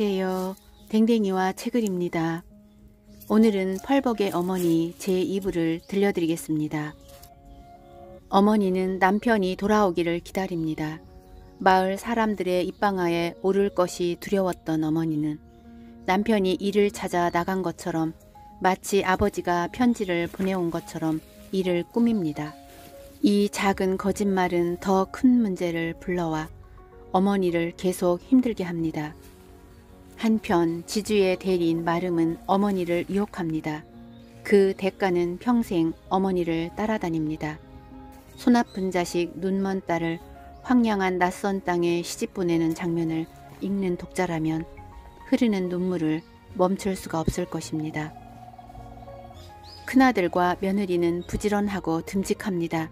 안녕하세요. 댕댕이와 채글입니다. 오늘은 펄벅의 어머니 제2부를 들려드리겠습니다. 어머니는 남편이 돌아오기를 기다립니다. 마을 사람들의 입방아에 오를 것이 두려웠던 어머니는 남편이 일을 찾아 나간 것처럼 마치 아버지가 편지를 보내온 것처럼 일을 꾸밉니다. 이 작은 거짓말은 더 큰 문제를 불러와 어머니를 계속 힘들게 합니다. 한편 지주의 대리인 마름은 어머니를 유혹합니다. 그 대가는 평생 어머니를 따라다닙니다. 손 아픈 자식 눈먼 딸을 황량한 낯선 땅에 시집 보내는 장면을 읽는 독자라면 흐르는 눈물을 멈출 수가 없을 것입니다. 큰아들과 며느리는 부지런하고 듬직합니다.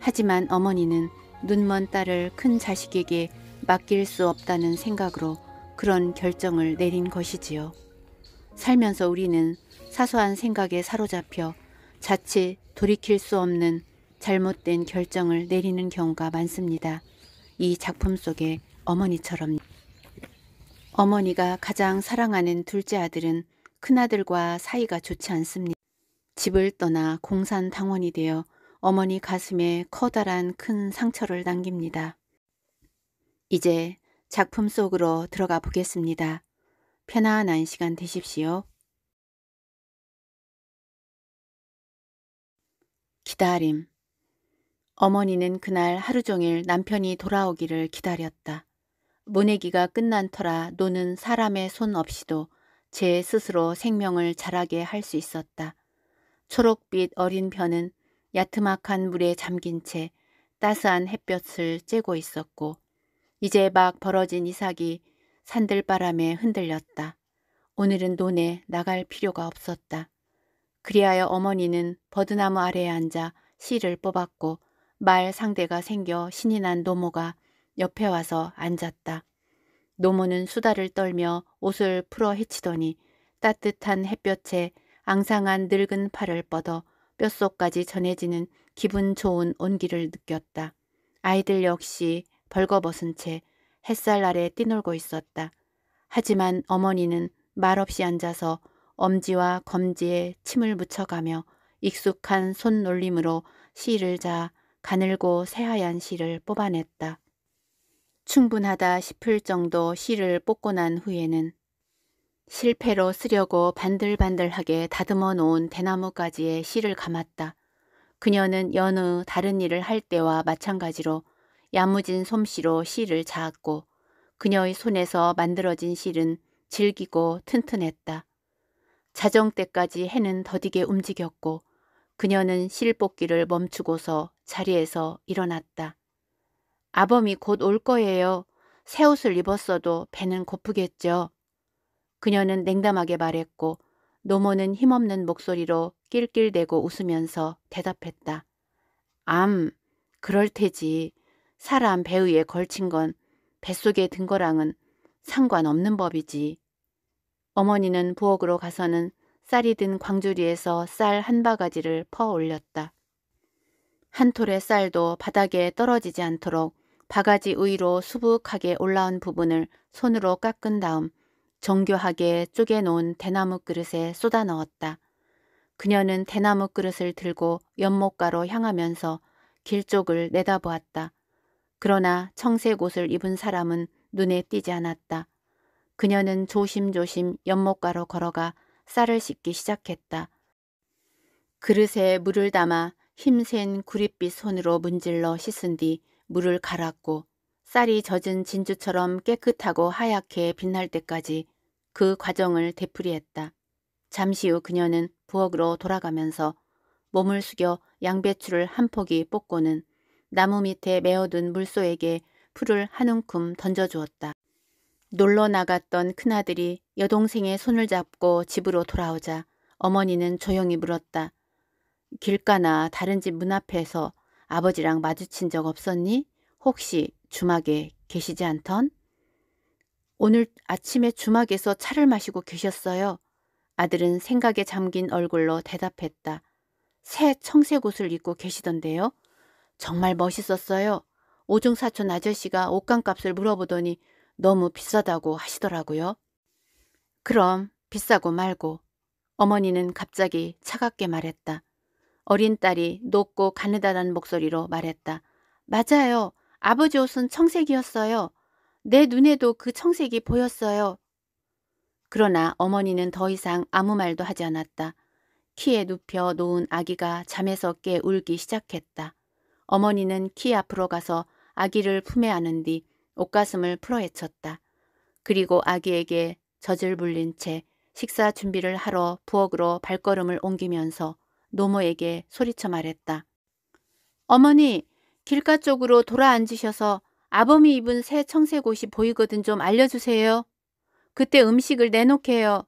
하지만 어머니는 눈먼 딸을 큰 자식에게 맡길 수 없다는 생각으로 그런 결정을 내린 것이지요. 살면서 우리는 사소한 생각에 사로잡혀 자칫 돌이킬 수 없는 잘못된 결정을 내리는 경우가 많습니다. 이 작품 속의 어머니처럼 어머니가 가장 사랑하는 둘째 아들은 큰아들과 사이가 좋지 않습니다. 집을 떠나 공산 당원이 되어 어머니 가슴에 커다란 큰 상처를 남깁니다. 이제 작품 속으로 들어가 보겠습니다. 편안한 시간 되십시오. 기다림 어머니는 그날 하루 종일 남편이 돌아오기를 기다렸다. 문내기가 끝난 터라 노는 사람의 손 없이도 제 스스로 생명을 자라게 할 수 있었다. 초록빛 어린 변은 야트막한 물에 잠긴 채 따스한 햇볕을 쬐고 있었고 이제 막 벌어진 이삭이 산들바람에 흔들렸다. 오늘은 논에 나갈 필요가 없었다. 그리하여 어머니는 버드나무 아래에 앉아 씨를 뽑았고 말 상대가 생겨 신이 난 노모가 옆에 와서 앉았다. 노모는 수다를 떨며 옷을 풀어 헤치더니 따뜻한 햇볕에 앙상한 늙은 팔을 뻗어 뼛속까지 전해지는 기분 좋은 온기를 느꼈다. 아이들 역시 벌거벗은 채 햇살 아래 뛰놀고 있었다. 하지만 어머니는 말없이 앉아서 엄지와 검지에 침을 묻혀가며 익숙한 손놀림으로 실을 자 가늘고 새하얀 실을 뽑아냈다. 충분하다 싶을 정도 실을 뽑고 난 후에는 실패로 쓰려고 반들반들하게 다듬어 놓은 대나무가지에 실을 감았다. 그녀는 여느 다른 일을 할 때와 마찬가지로 야무진 솜씨로 실을 잡았고 그녀의 손에서 만들어진 실은 질기고 튼튼했다. 자정 때까지 해는 더디게 움직였고 그녀는 실 뽑기를 멈추고서 자리에서 일어났다. 아범이 곧 올 거예요. 새 옷을 입었어도 배는 고프겠죠. 그녀는 냉담하게 말했고 노모는 힘없는 목소리로 낄낄대고 웃으면서 대답했다. 암, 그럴 테지. 사람 배의에 걸친 건 뱃속에 든 거랑은 상관없는 법이지. 어머니는 부엌으로 가서는 쌀이 든 광주리에서 쌀 한 바가지를 퍼 올렸다. 한 톨의 쌀도 바닥에 떨어지지 않도록 바가지 위로 수북하게 올라온 부분을 손으로 깎은 다음 정교하게 쪼개놓은 대나무 그릇에 쏟아 넣었다. 그녀는 대나무 그릇을 들고 연못가로 향하면서 길 쪽을 내다보았다. 그러나 청색 옷을 입은 사람은 눈에 띄지 않았다. 그녀는 조심조심 연못가로 걸어가 쌀을 씻기 시작했다. 그릇에 물을 담아 힘센 구릿빛 손으로 문질러 씻은 뒤 물을 갈았고 쌀이 젖은 진주처럼 깨끗하고 하얗게 빛날 때까지 그 과정을 되풀이했다. 잠시 후 그녀는 부엌으로 돌아가면서 몸을 숙여 양배추를 한 포기 뽑고는 나무 밑에 메어둔 물소에게 풀을 한 움큼 던져주었다. 놀러 나갔던 큰아들이 여동생의 손을 잡고 집으로 돌아오자 어머니는 조용히 물었다. 길가나 다른 집 문 앞에서 아버지랑 마주친 적 없었니? 혹시 주막에 계시지 않던? 오늘 아침에 주막에서 차를 마시고 계셨어요. 아들은 생각에 잠긴 얼굴로 대답했다. 새 청색 옷을 입고 계시던데요. 정말 멋있었어요. 오중사촌 아저씨가 옷감값을 물어보더니 너무 비싸다고 하시더라고요. 그럼 비싸고 말고. 어머니는 갑자기 차갑게 말했다. 어린 딸이 높고 가느다란 목소리로 말했다. 맞아요. 아버지 옷은 청색이었어요. 내 눈에도 그 청색이 보였어요. 그러나 어머니는 더 이상 아무 말도 하지 않았다. 키에 눕혀 놓은 아기가 잠에서 깨 울기 시작했다. 어머니는 키 앞으로 가서 아기를 품에 안은 뒤 옷가슴을 풀어헤쳤다. 그리고 아기에게 젖을 물린 채 식사 준비를 하러 부엌으로 발걸음을 옮기면서 노모에게 소리쳐 말했다. 어머니, 길가 쪽으로 돌아앉으셔서 아범이 입은 새 청색 옷이 보이거든 좀 알려주세요. 그때 음식을 내놓게요.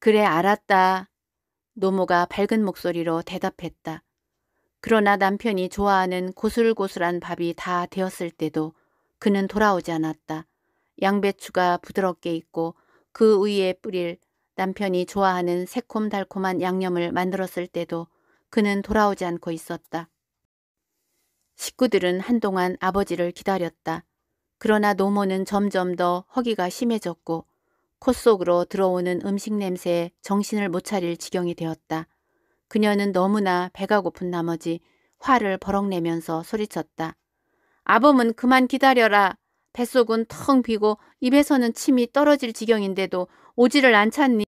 그래 알았다. 노모가 밝은 목소리로 대답했다. 그러나 남편이 좋아하는 고슬고슬한 밥이 다 되었을 때도 그는 돌아오지 않았다. 양배추가 부드럽게 있고그 위에 뿌릴 남편이 좋아하는 새콤달콤한 양념을 만들었을 때도 그는 돌아오지 않고 있었다. 식구들은 한동안 아버지를 기다렸다. 그러나 노모는 점점 더 허기가 심해졌고 콧속으로 들어오는 음식 냄새에 정신을 못 차릴 지경이 되었다. 그녀는 너무나 배가 고픈 나머지 화를 버럭내면서 소리쳤다. 아범은 그만 기다려라. 뱃속은 텅 비고 입에서는 침이 떨어질 지경인데도 오지를 않잖니.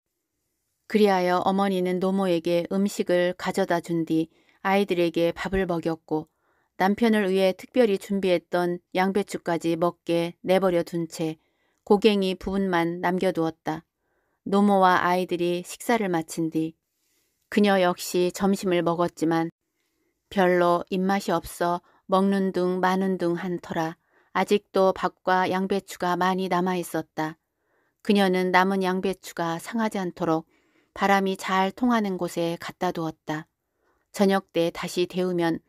그리하여 어머니는 노모에게 음식을 가져다 준 뒤 아이들에게 밥을 먹였고 남편을 위해 특별히 준비했던 양배추까지 먹게 내버려 둔 채 고갱이 부분만 남겨두었다. 노모와 아이들이 식사를 마친 뒤 그녀 역시 점심을 먹었지만 별로 입맛이 없어 먹는 둥 마는 둥 한 터라 아직도 밥과 양배추가 많이 남아있었다. 그녀는 남은 양배추가 상하지 않도록 바람이 잘 통하는 곳에 갖다 두었다. 저녁 때 다시 데우면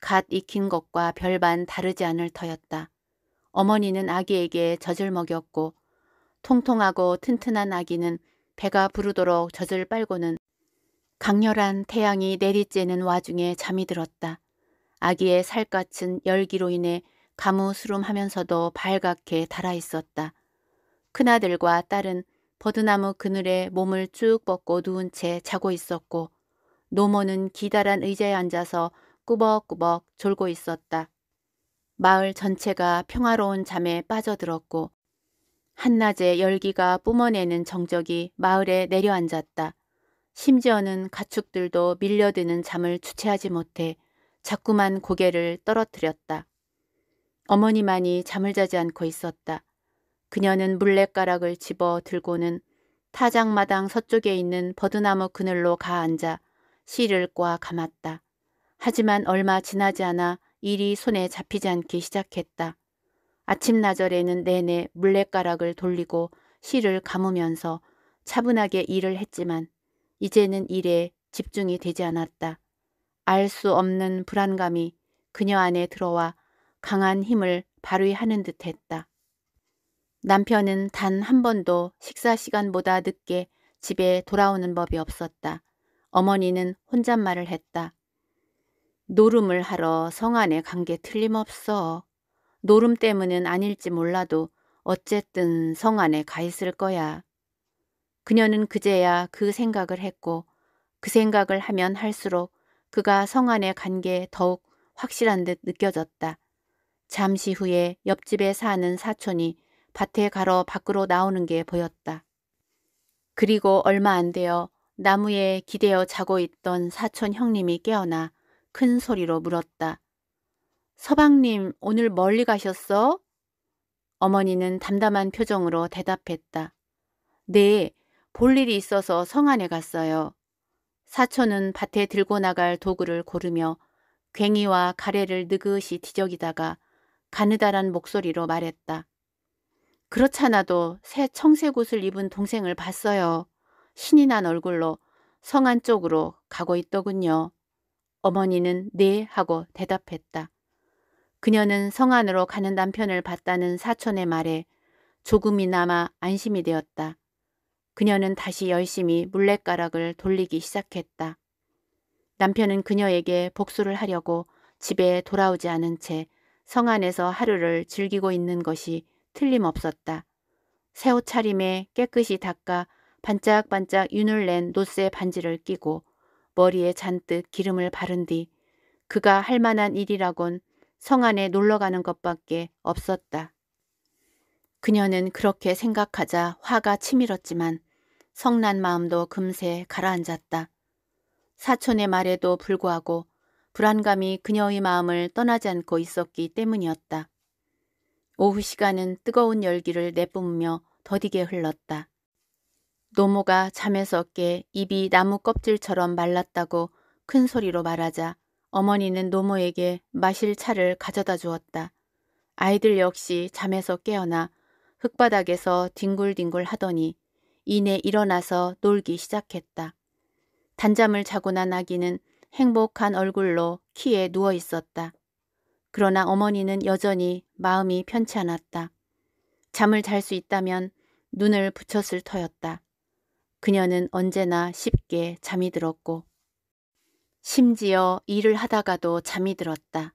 갓 익힌 것과 별반 다르지 않을 터였다. 어머니는 아기에게 젖을 먹였고 통통하고 튼튼한 아기는 배가 부르도록 젖을 빨고는 강렬한 태양이 내리쬐는 와중에 잠이 들었다. 아기의 살갗은 열기로 인해 가무스름하면서도 발갛게 달아있었다. 큰아들과 딸은 버드나무 그늘에 몸을 쭉 뻗고 누운 채 자고 있었고 노모는 기다란 의자에 앉아서 꾸벅꾸벅 졸고 있었다. 마을 전체가 평화로운 잠에 빠져들었고 한낮에 열기가 뿜어내는 정적이 마을에 내려앉았다. 심지어는 가축들도 밀려드는 잠을 주체하지 못해 자꾸만 고개를 떨어뜨렸다. 어머니만이 잠을 자지 않고 있었다. 그녀는 물레가락을 집어 들고는 타작마당 서쪽에 있는 버드나무 그늘로 가앉아 씨를 꽈 감았다. 하지만 얼마 지나지 않아 일이 손에 잡히지 않기 시작했다. 아침나절에는 내내 물레가락을 돌리고 씨를 감으면서 차분하게 일을 했지만 이제는 일에 집중이 되지 않았다. 알 수 없는 불안감이 그녀 안에 들어와 강한 힘을 발휘하는 듯 했다. 남편은 단 한 번도 식사 시간보다 늦게 집에 돌아오는 법이 없었다. 어머니는 혼잣말을 했다. 노름을 하러 성안에 간 게 틀림없어. 노름 때문은 아닐지 몰라도 어쨌든 성안에 가 있을 거야. 그녀는 그제야 그 생각을 했고 그 생각을 하면 할수록 그가 성안의 관계에 더욱 확실한 듯 느껴졌다. 잠시 후에 옆집에 사는 사촌이 밭에 가러 밖으로 나오는 게 보였다. 그리고 얼마 안 되어 나무에 기대어 자고 있던 사촌 형님이 깨어나 큰 소리로 물었다. 서방님 오늘 멀리 가셨어? 어머니는 담담한 표정으로 대답했다. 네, 볼 일이 있어서 성 안에 갔어요. 사촌은 밭에 들고 나갈 도구를 고르며 괭이와 가래를 느긋이 뒤적이다가 가느다란 목소리로 말했다. 그렇잖아도 새 청색 옷을 입은 동생을 봤어요. 신이 난 얼굴로 성안 쪽으로 가고 있더군요. 어머니는 네 하고 대답했다. 그녀는 성안으로 가는 남편을 봤다는 사촌의 말에 조금이나마 안심이 되었다. 그녀는 다시 열심히 물레가락을 돌리기 시작했다. 남편은 그녀에게 복수를 하려고 집에 돌아오지 않은 채 성 안에서 하루를 즐기고 있는 것이 틀림없었다. 새 옷 차림에 깨끗이 닦아 반짝반짝 윤을 낸 노쇠 반지를 끼고 머리에 잔뜩 기름을 바른 뒤 그가 할 만한 일이라곤 성 안에 놀러가는 것밖에 없었다. 그녀는 그렇게 생각하자 화가 치밀었지만 성난 마음도 금세 가라앉았다. 사촌의 말에도 불구하고 불안감이 그녀의 마음을 떠나지 않고 있었기 때문이었다. 오후 시간은 뜨거운 열기를 내뿜으며 더디게 흘렀다. 노모가 잠에서 깨 입이 나무 껍질처럼 말랐다고 큰 소리로 말하자 어머니는 노모에게 마실 차를 가져다 주었다. 아이들 역시 잠에서 깨어나 흙바닥에서 뒹굴뒹굴 하더니 이내 일어나서 놀기 시작했다. 단잠을 자고 난 아기는 행복한 얼굴로 키에 누워 있었다. 그러나 어머니는 여전히 마음이 편치 않았다. 잠을 잘 수 있다면 눈을 붙였을 터였다. 그녀는 언제나 쉽게 잠이 들었고 심지어 일을 하다가도 잠이 들었다.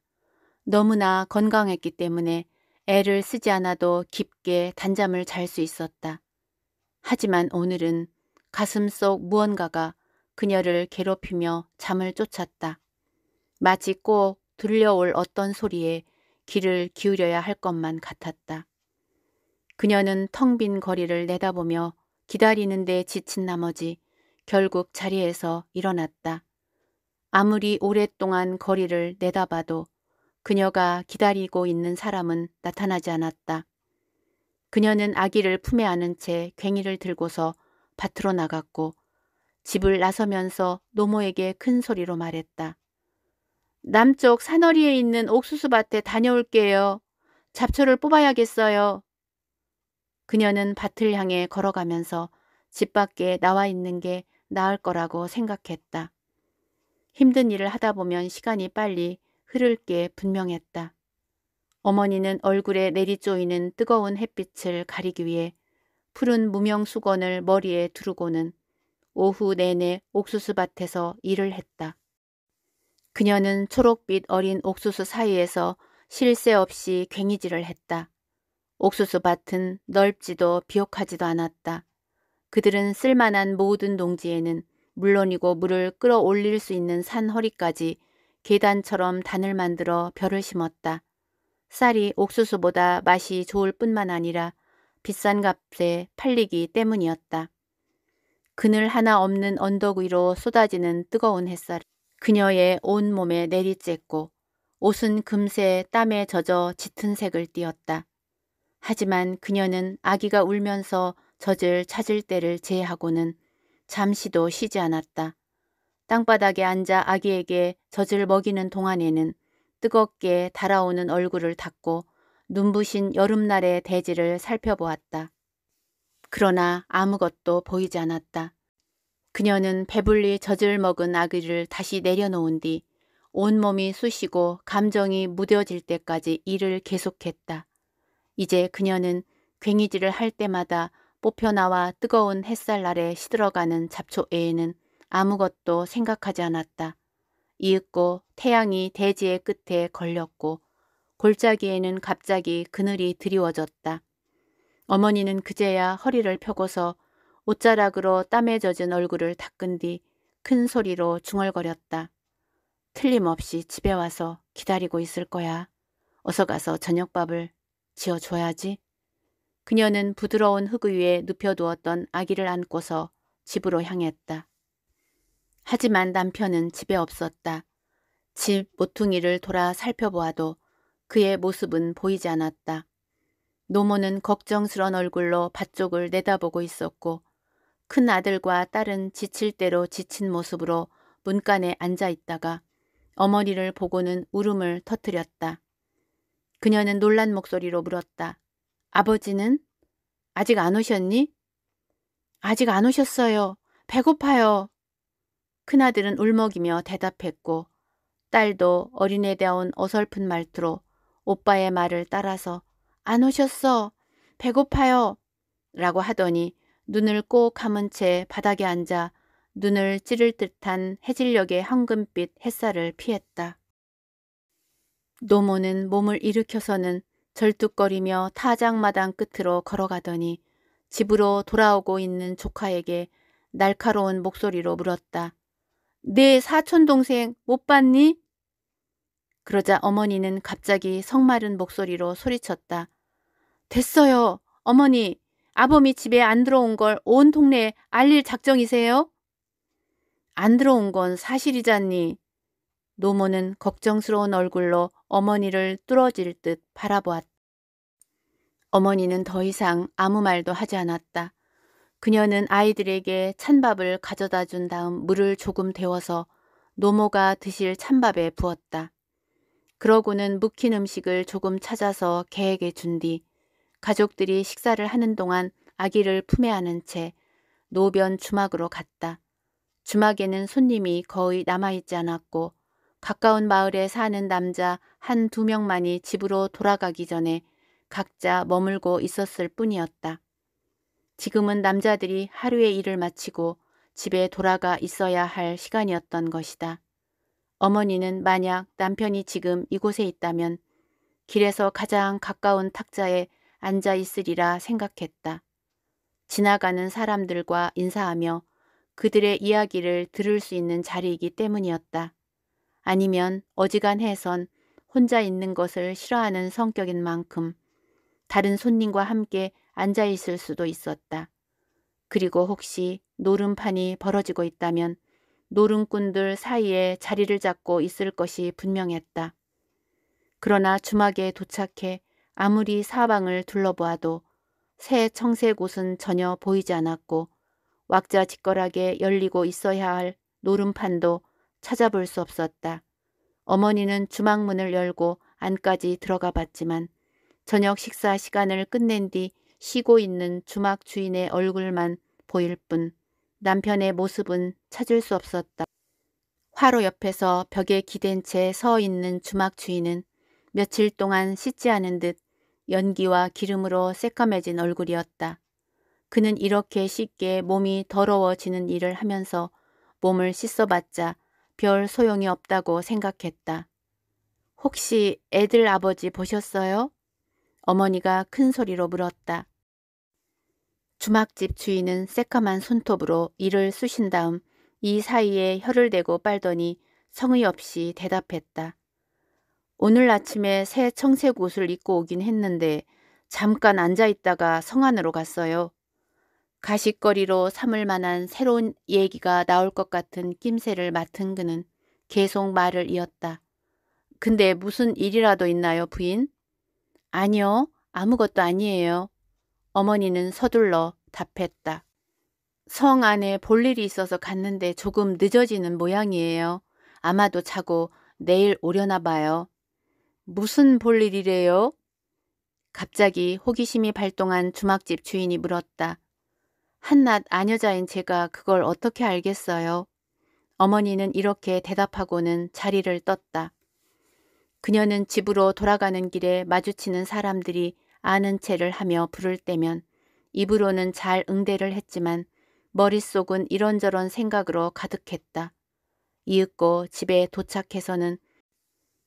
너무나 건강했기 때문에 애를 쓰지 않아도 깊게 단잠을 잘 수 있었다. 하지만 오늘은 가슴 속 무언가가 그녀를 괴롭히며 잠을 쫓았다. 마치 꼭 들려올 어떤 소리에 귀를 기울여야 할 것만 같았다. 그녀는 텅 빈 거리를 내다보며 기다리는 데 지친 나머지 결국 자리에서 일어났다. 아무리 오랫동안 거리를 내다봐도 그녀가 기다리고 있는 사람은 나타나지 않았다. 그녀는 아기를 품에 안은 채 괭이를 들고서 밭으로 나갔고 집을 나서면서 노모에게 큰 소리로 말했다. 남쪽 산허리에 있는 옥수수밭에 다녀올게요. 잡초를 뽑아야겠어요. 그녀는 밭을 향해 걸어가면서 집 밖에 나와 있는 게 나을 거라고 생각했다. 힘든 일을 하다 보면 시간이 빨리 흐를 게 분명했다. 어머니는 얼굴에 내리쪼이는 뜨거운 햇빛을 가리기 위해 푸른 무명 수건을 머리에 두르고는 오후 내내 옥수수밭에서 일을 했다. 그녀는 초록빛 어린 옥수수 사이에서 쉴 새 없이 괭이질을 했다. 옥수수밭은 넓지도 비옥하지도 않았다. 그들은 쓸만한 모든 농지에는 물론이고 물을 끌어올릴 수 있는 산 허리까지 계단처럼 단을 만들어 벼를 심었다. 쌀이 옥수수보다 맛이 좋을 뿐만 아니라 비싼 값에 팔리기 때문이었다. 그늘 하나 없는 언덕 위로 쏟아지는 뜨거운 햇살 그녀의 온몸에 내리쬐고 옷은 금세 땀에 젖어 짙은 색을 띠었다. 하지만 그녀는 아기가 울면서 젖을 찾을 때를 제하고는 잠시도 쉬지 않았다. 땅바닥에 앉아 아기에게 젖을 먹이는 동안에는 뜨겁게 달아오는 얼굴을 닦고 눈부신 여름날의 대지를 살펴보았다. 그러나 아무것도 보이지 않았다. 그녀는 배불리 젖을 먹은 아귀를 다시 내려놓은 뒤 온몸이 쑤시고 감정이 무뎌질 때까지 일을 계속했다. 이제 그녀는 괭이질을 할 때마다 뽑혀나와 뜨거운 햇살 아래 시들어가는 잡초애에는 아무것도 생각하지 않았다. 이윽고 태양이 대지의 끝에 걸렸고 골짜기에는 갑자기 그늘이 드리워졌다. 어머니는 그제야 허리를 펴고서 옷자락으로 땀에 젖은 얼굴을 닦은 뒤 큰 소리로 중얼거렸다. 틀림없이 집에 와서 기다리고 있을 거야. 어서 가서 저녁밥을 지어줘야지. 그녀는 부드러운 흙 위에 눕혀두었던 아기를 안고서 집으로 향했다. 하지만 남편은 집에 없었다. 집 모퉁이를 돌아 살펴보아도 그의 모습은 보이지 않았다. 노모는 걱정스런 얼굴로 밭쪽을 내다보고 있었고 큰 아들과 딸은 지칠 대로 지친 모습으로 문간에 앉아 있다가 어머니를 보고는 울음을 터뜨렸다. 그녀는 놀란 목소리로 물었다. 아버지는? 아직 안 오셨니? 아직 안 오셨어요. 배고파요. 큰아들은 울먹이며 대답했고 딸도 어린애다온 어설픈 말투로 오빠의 말을 따라서 안 오셨어. 배고파요. 라고 하더니 눈을 꼭 감은 채 바닥에 앉아 눈을 찌를 듯한 해질녘의 황금빛 햇살을 피했다. 노모는 몸을 일으켜서는 절뚝거리며 타장마당 끝으로 걸어가더니 집으로 돌아오고 있는 조카에게 날카로운 목소리로 물었다. 내 사촌 동생 못 봤니? 그러자 어머니는 갑자기 성마른 목소리로 소리쳤다. 됐어요. 어머니, 아범이 집에 안 들어온 걸 온 동네에 알릴 작정이세요? 안 들어온 건 사실이잖니. 노모는 걱정스러운 얼굴로 어머니를 뚫어질 듯 바라보았다. 어머니는 더 이상 아무 말도 하지 않았다. 그녀는 아이들에게 찬밥을 가져다 준 다음 물을 조금 데워서 노모가 드실 찬밥에 부었다. 그러고는 묵힌 음식을 조금 찾아서 개에게 준 뒤 가족들이 식사를 하는 동안 아기를 품에 안은 채 노변 주막으로 갔다. 주막에는 손님이 거의 남아있지 않았고 가까운 마을에 사는 남자 한 두 명만이 집으로 돌아가기 전에 각자 머물고 있었을 뿐이었다. 지금은 남자들이 하루의 일을 마치고 집에 돌아가 있어야 할 시간이었던 것이다. 어머니는 만약 남편이 지금 이곳에 있다면 길에서 가장 가까운 탁자에 앉아 있으리라 생각했다. 지나가는 사람들과 인사하며 그들의 이야기를 들을 수 있는 자리이기 때문이었다. 아니면 어지간해선 혼자 있는 것을 싫어하는 성격인 만큼 다른 손님과 함께 앉아있을 수도 있었다. 그리고 혹시 노름판이 벌어지고 있다면 노름꾼들 사이에 자리를 잡고 있을 것이 분명했다. 그러나 주막에 도착해 아무리 사방을 둘러보아도 새 청색 옷은 전혀 보이지 않았고 왁자지껄하게 열리고 있어야 할 노름판도 찾아볼 수 없었다. 어머니는 주막문을 열고 안까지 들어가 봤지만 저녁 식사 시간을 끝낸 뒤 쉬고 있는 주막 주인의 얼굴만 보일 뿐 남편의 모습은 찾을 수 없었다. 화로 옆에서 벽에 기댄 채 서 있는 주막 주인은 며칠 동안 씻지 않은 듯 연기와 기름으로 새까매진 얼굴이었다. 그는 이렇게 쉽게 몸이 더러워지는 일을 하면서 몸을 씻어봤자 별 소용이 없다고 생각했다. 혹시 애들 아버지 보셨어요? 어머니가 큰 소리로 물었다. 주막집 주인은 새까만 손톱으로 이를 쑤신 다음 이 사이에 혀를 대고 빨더니 성의 없이 대답했다. 오늘 아침에 새 청색 옷을 입고 오긴 했는데 잠깐 앉아있다가 성 안으로 갔어요. 가식거리로 삼을 만한 새로운 얘기가 나올 것 같은 낌새를 맡은 그는 계속 말을 이었다. 근데 무슨 일이라도 있나요, 부인? 아니요, 아무것도 아니에요. 어머니는 서둘러 답했다. 성 안에 볼 일이 있어서 갔는데 조금 늦어지는 모양이에요. 아마도 자고 내일 오려나 봐요. 무슨 볼 일이래요? 갑자기 호기심이 발동한 주막집 주인이 물었다. 한낱 아녀자인 제가 그걸 어떻게 알겠어요? 어머니는 이렇게 대답하고는 자리를 떴다. 그녀는 집으로 돌아가는 길에 마주치는 사람들이 아는 채를 하며 부를 때면 입으로는 잘 응대를 했지만 머릿속은 이런저런 생각으로 가득했다. 이윽고 집에 도착해서는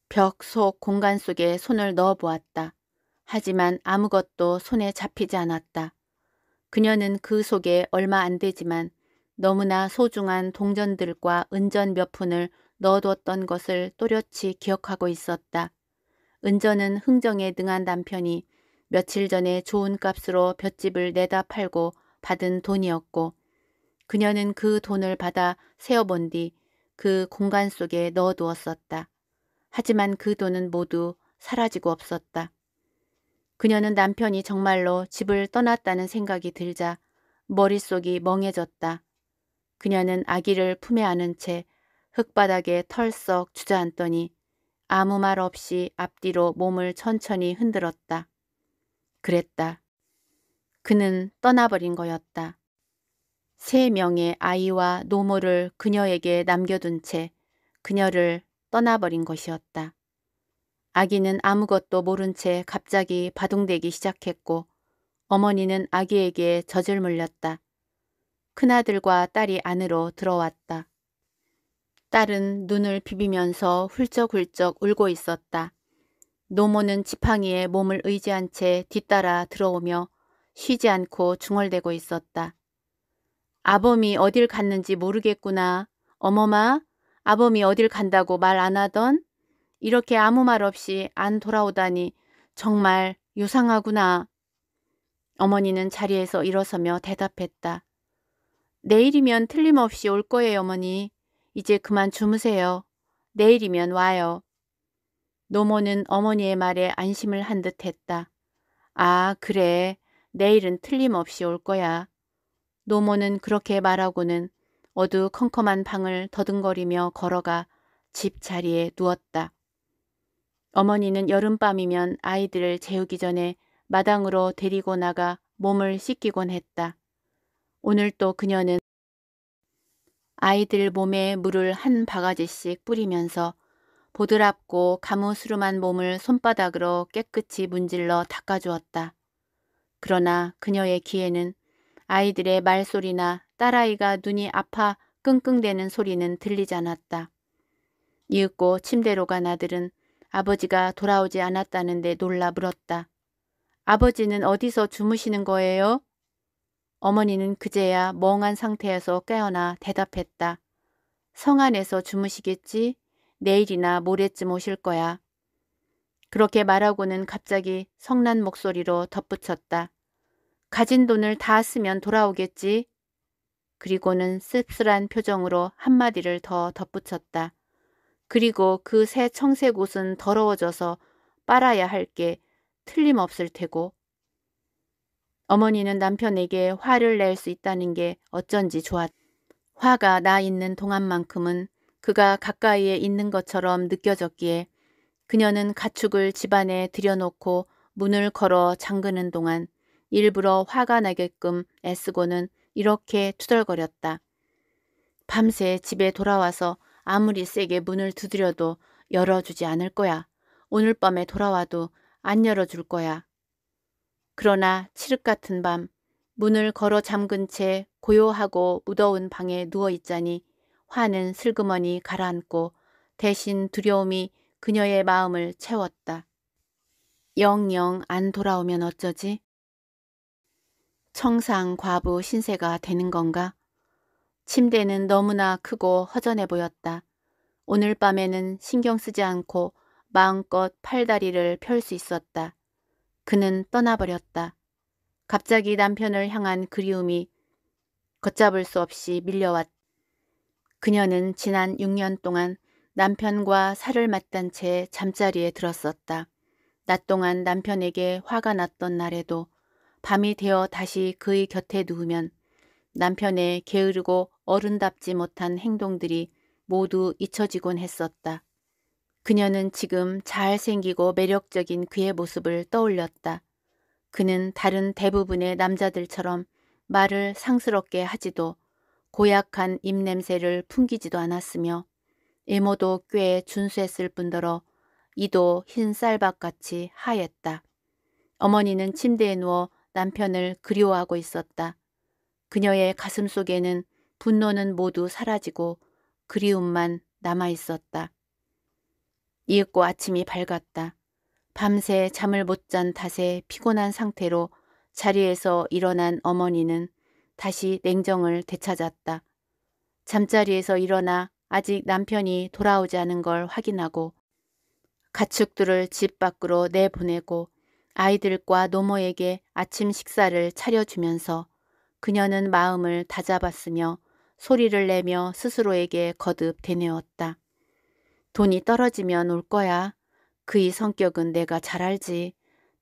벽 속 공간 속에 손을 넣어보았다. 하지만 아무것도 손에 잡히지 않았다. 그녀는 그 속에 얼마 안 되지만 너무나 소중한 동전들과 은전 몇 푼을 넣어뒀던 것을 또렷이 기억하고 있었다. 은전은 흥정에 능한 남편이 며칠 전에 좋은 값으로 볏집을 내다 팔고 받은 돈이었고 그녀는 그 돈을 받아 세어본 뒤 그 공간 속에 넣어두었었다. 하지만 그 돈은 모두 사라지고 없었다. 그녀는 남편이 정말로 집을 떠났다는 생각이 들자 머릿속이 멍해졌다. 그녀는 아기를 품에 안은 채 흙바닥에 털썩 주저앉더니 아무 말 없이 앞뒤로 몸을 천천히 흔들었다. 그랬다. 그는 떠나버린 거였다. 세 명의 아이와 노모를 그녀에게 남겨둔 채 그녀를 떠나버린 것이었다. 아기는 아무것도 모른 채 갑자기 바둥대기 시작했고 어머니는 아기에게 젖을 물렸다. 큰아들과 딸이 안으로 들어왔다. 딸은 눈을 비비면서 훌쩍훌쩍 울고 있었다. 노모는 지팡이에 몸을 의지한 채 뒤따라 들어오며 쉬지 않고 중얼대고 있었다. 아범이 어딜 갔는지 모르겠구나. 어머마, 아범이 어딜 간다고 말 안 하던? 이렇게 아무 말 없이 안 돌아오다니 정말 유상하구나 어머니는 자리에서 일어서며 대답했다. 내일이면 틀림없이 올 거예요, 어머니. 이제 그만 주무세요. 내일이면 와요. 노모는 어머니의 말에 안심을 한 듯했다. 아 그래 내일은 틀림없이 올 거야. 노모는 그렇게 말하고는 어두컴컴한 방을 더듬거리며 걸어가 집 자리에 누웠다. 어머니는 여름밤이면 아이들을 재우기 전에 마당으로 데리고 나가 몸을 씻기곤 했다. 오늘 또 그녀는 아이들 몸에 물을 한 바가지씩 뿌리면서 보드랍고 가무스름한 몸을 손바닥으로 깨끗이 문질러 닦아주었다. 그러나 그녀의 귀에는 아이들의 말소리나 딸아이가 눈이 아파 끙끙대는 소리는 들리지 않았다. 이윽고 침대로 간 아들은 아버지가 돌아오지 않았다는데 놀라 물었다. 아버지는 어디서 주무시는 거예요? 어머니는 그제야 멍한 상태에서 깨어나 대답했다. 성 안에서 주무시겠지? 내일이나 모레쯤 오실 거야. 그렇게 말하고는 갑자기 성난 목소리로 덧붙였다. 가진 돈을 다 쓰면 돌아오겠지. 그리고는 씁쓸한 표정으로 한마디를 더 덧붙였다. 그리고 그 새 청색 옷은 더러워져서 빨아야 할 게 틀림없을 테고. 어머니는 남편에게 화를 낼 수 있다는 게 어쩐지 좋았다. 화가 나 있는 동안만큼은 그가 가까이에 있는 것처럼 느껴졌기에 그녀는 가축을 집안에 들여놓고 문을 걸어 잠그는 동안 일부러 화가 나게끔 애쓰고는 이렇게 투덜거렸다. 밤새 집에 돌아와서 아무리 세게 문을 두드려도 열어주지 않을 거야. 오늘 밤에 돌아와도 안 열어줄 거야. 그러나 칠흑 같은 밤 문을 걸어 잠근 채 고요하고 무더운 방에 누워있자니 화는 슬그머니 가라앉고 대신 두려움이 그녀의 마음을 채웠다. 영영 안 돌아오면 어쩌지? 청상 과부 신세가 되는 건가? 침대는 너무나 크고 허전해 보였다. 오늘 밤에는 신경 쓰지 않고 마음껏 팔다리를 펼 수 있었다. 그는 떠나버렸다. 갑자기 남편을 향한 그리움이 걷잡을 수 없이 밀려왔다. 그녀는 지난 6년 동안 남편과 살을 맞단 채 잠자리에 들었었다. 낮 동안 남편에게 화가 났던 날에도 밤이 되어 다시 그의 곁에 누우면 남편의 게으르고 어른답지 못한 행동들이 모두 잊혀지곤 했었다. 그녀는 지금 잘생기고 매력적인 그의 모습을 떠올렸다. 그는 다른 대부분의 남자들처럼 말을 상스럽게 하지도 고약한 입냄새를 풍기지도 않았으며 이모도 꽤 준수했을 뿐더러 이도 흰 쌀밥같이 하였다. 어머니는 침대에 누워 남편을 그리워하고 있었다. 그녀의 가슴 속에는 분노는 모두 사라지고 그리움만 남아있었다. 이윽고 아침이 밝았다. 밤새 잠을 못 잔 탓에 피곤한 상태로 자리에서 일어난 어머니는 다시 냉정을 되찾았다. 잠자리에서 일어나 아직 남편이 돌아오지 않은 걸 확인하고 가축들을 집 밖으로 내보내고 아이들과 노모에게 아침 식사를 차려주면서 그녀는 마음을 다잡았으며 소리를 내며 스스로에게 거듭 되뇌었다. 돈이 떨어지면 올 거야. 그의 성격은 내가 잘 알지.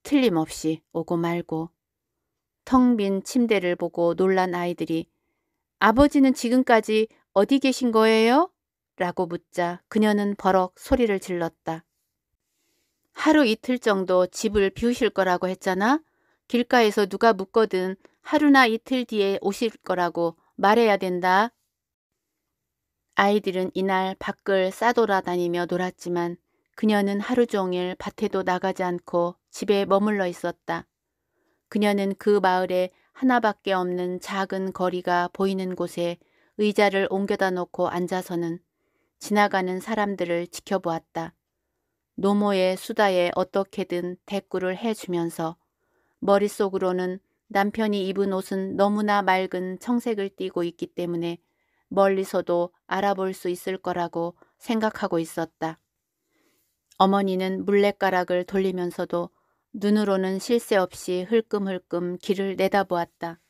틀림없이 오고 말고 텅빈 침대를 보고 놀란 아이들이 아버지는 지금까지 어디 계신 거예요? 라고 묻자 그녀는 버럭 소리를 질렀다. 하루 이틀 정도 집을 비우실 거라고 했잖아. 길가에서 누가 묻거든 하루나 이틀 뒤에 오실 거라고 말해야 된다. 아이들은 이날 밖을 싸돌아다니며 놀았지만 그녀는 하루 종일 밭에도 나가지 않고 집에 머물러 있었다. 그녀는 그 마을에 하나밖에 없는 작은 거리가 보이는 곳에 의자를 옮겨다 놓고 앉아서는 지나가는 사람들을 지켜보았다. 노모의 수다에 어떻게든 대꾸를 해주면서 머릿속으로는 남편이 입은 옷은 너무나 맑은 청색을 띠고 있기 때문에 멀리서도 알아볼 수 있을 거라고 생각하고 있었다. 어머니는 물레가락을 돌리면서도 눈으로는 실새 없이 흘끔흘끔 길을 내다보았다.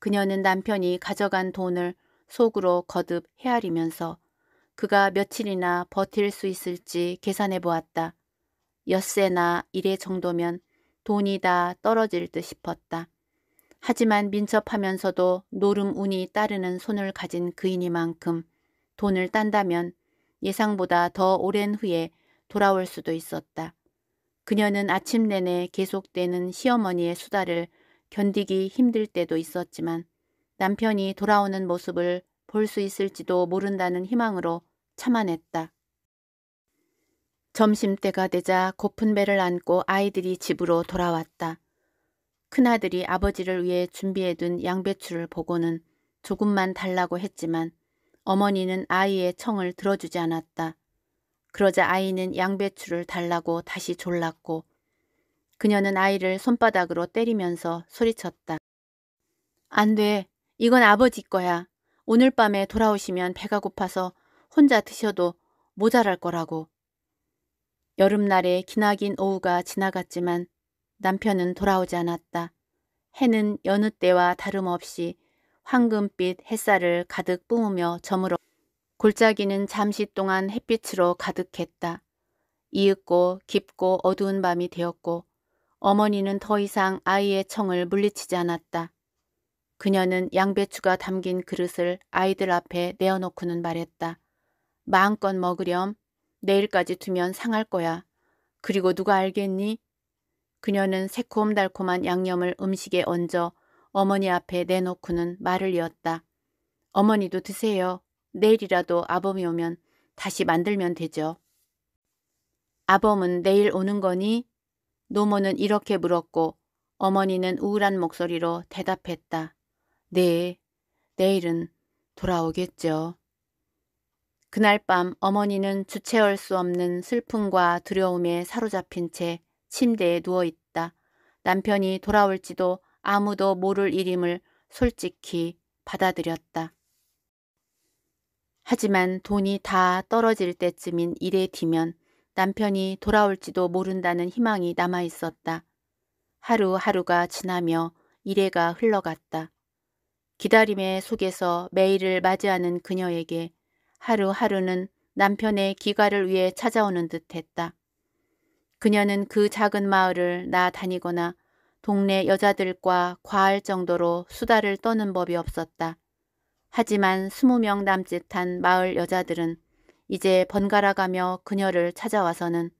그녀는 남편이 가져간 돈을 속으로 거듭 헤아리면서 그가 며칠이나 버틸 수 있을지 계산해 보았다. 엿새나 이래 정도면 돈이 다 떨어질 듯 싶었다. 하지만 민첩하면서도 노름운이 따르는 손을 가진 그이니만큼 돈을 딴다면 예상보다 더 오랜 후에 돌아올 수도 있었다. 그녀는 아침 내내 계속되는 시어머니의 수다를 견디기 힘들 때도 있었지만 남편이 돌아오는 모습을 볼 수 있을지도 모른다는 희망으로 참아냈다. 점심때가 되자 고픈 배를 안고 아이들이 집으로 돌아왔다. 큰아들이 아버지를 위해 준비해둔 양배추를 보고는 조금만 달라고 했지만 어머니는 아이의 청을 들어주지 않았다. 그러자 아이는 양배추를 달라고 다시 졸랐고 그녀는 아이를 손바닥으로 때리면서 소리쳤다. 안 돼. 이건 아버지 거야. 오늘 밤에 돌아오시면 배가 고파서 혼자 드셔도 모자랄 거라고. 여름날의 기나긴 오후가 지나갔지만 남편은 돌아오지 않았다. 해는 여느 때와 다름없이 황금빛 햇살을 가득 뿜으며 저물었 골짜기는 잠시 동안 햇빛으로 가득했다. 이윽고 깊고 어두운 밤이 되었고 어머니는 더 이상 아이의 청을 물리치지 않았다. 그녀는 양배추가 담긴 그릇을 아이들 앞에 내어놓고는 말했다. 마음껏 먹으렴. 내일까지 두면 상할 거야. 그리고 누가 알겠니? 그녀는 새콤달콤한 양념을 음식에 얹어 어머니 앞에 내놓고는 말을 이었다. 어머니도 드세요. 내일이라도 아범이 오면 다시 만들면 되죠. 아범은 내일 오는 거니? 노모는 이렇게 물었고 어머니는 우울한 목소리로 대답했다. 네, 내일은 돌아오겠죠. 그날 밤 어머니는 주체할 수 없는 슬픔과 두려움에 사로잡힌 채 침대에 누워있다. 남편이 돌아올지도 아무도 모를 일임을 솔직히 받아들였다. 하지만 돈이 다 떨어질 때쯤인 이래 뒤면 남편이 돌아올지도 모른다는 희망이 남아 있었다. 하루하루가 지나며 이래가 흘러갔다. 기다림의 속에서 매일을 맞이하는 그녀에게 하루하루는 남편의 귀가를 위해 찾아오는 듯했다. 그녀는 그 작은 마을을 나 다니거나 동네 여자들과 과할 정도로 수다를 떠는 법이 없었다. 하지만 스무 명 남짓한 마을 여자들은 이제 번갈아 가며 그녀를 찾아와서는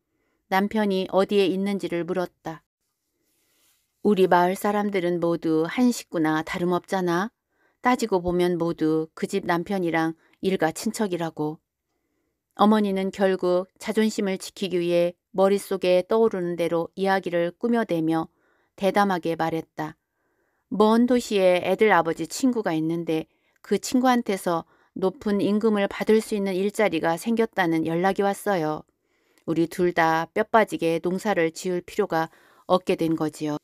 남편이 어디에 있는지를 물었다. 우리 마을 사람들은 모두 한 식구나 다름없잖아. 따지고 보면 모두 그 집 남편이랑 일가 친척이라고. 어머니는 결국 자존심을 지키기 위해 머릿속에 떠오르는 대로 이야기를 꾸며대며 대담하게 말했다. 먼 도시에 애들 아버지 친구가 있는데 그 친구한테서 높은 임금을 받을 수 있는 일자리가 생겼다는 연락이 왔어요. 우리 둘 다 뼈빠지게 농사를 지을 필요가 없게 된 거지요.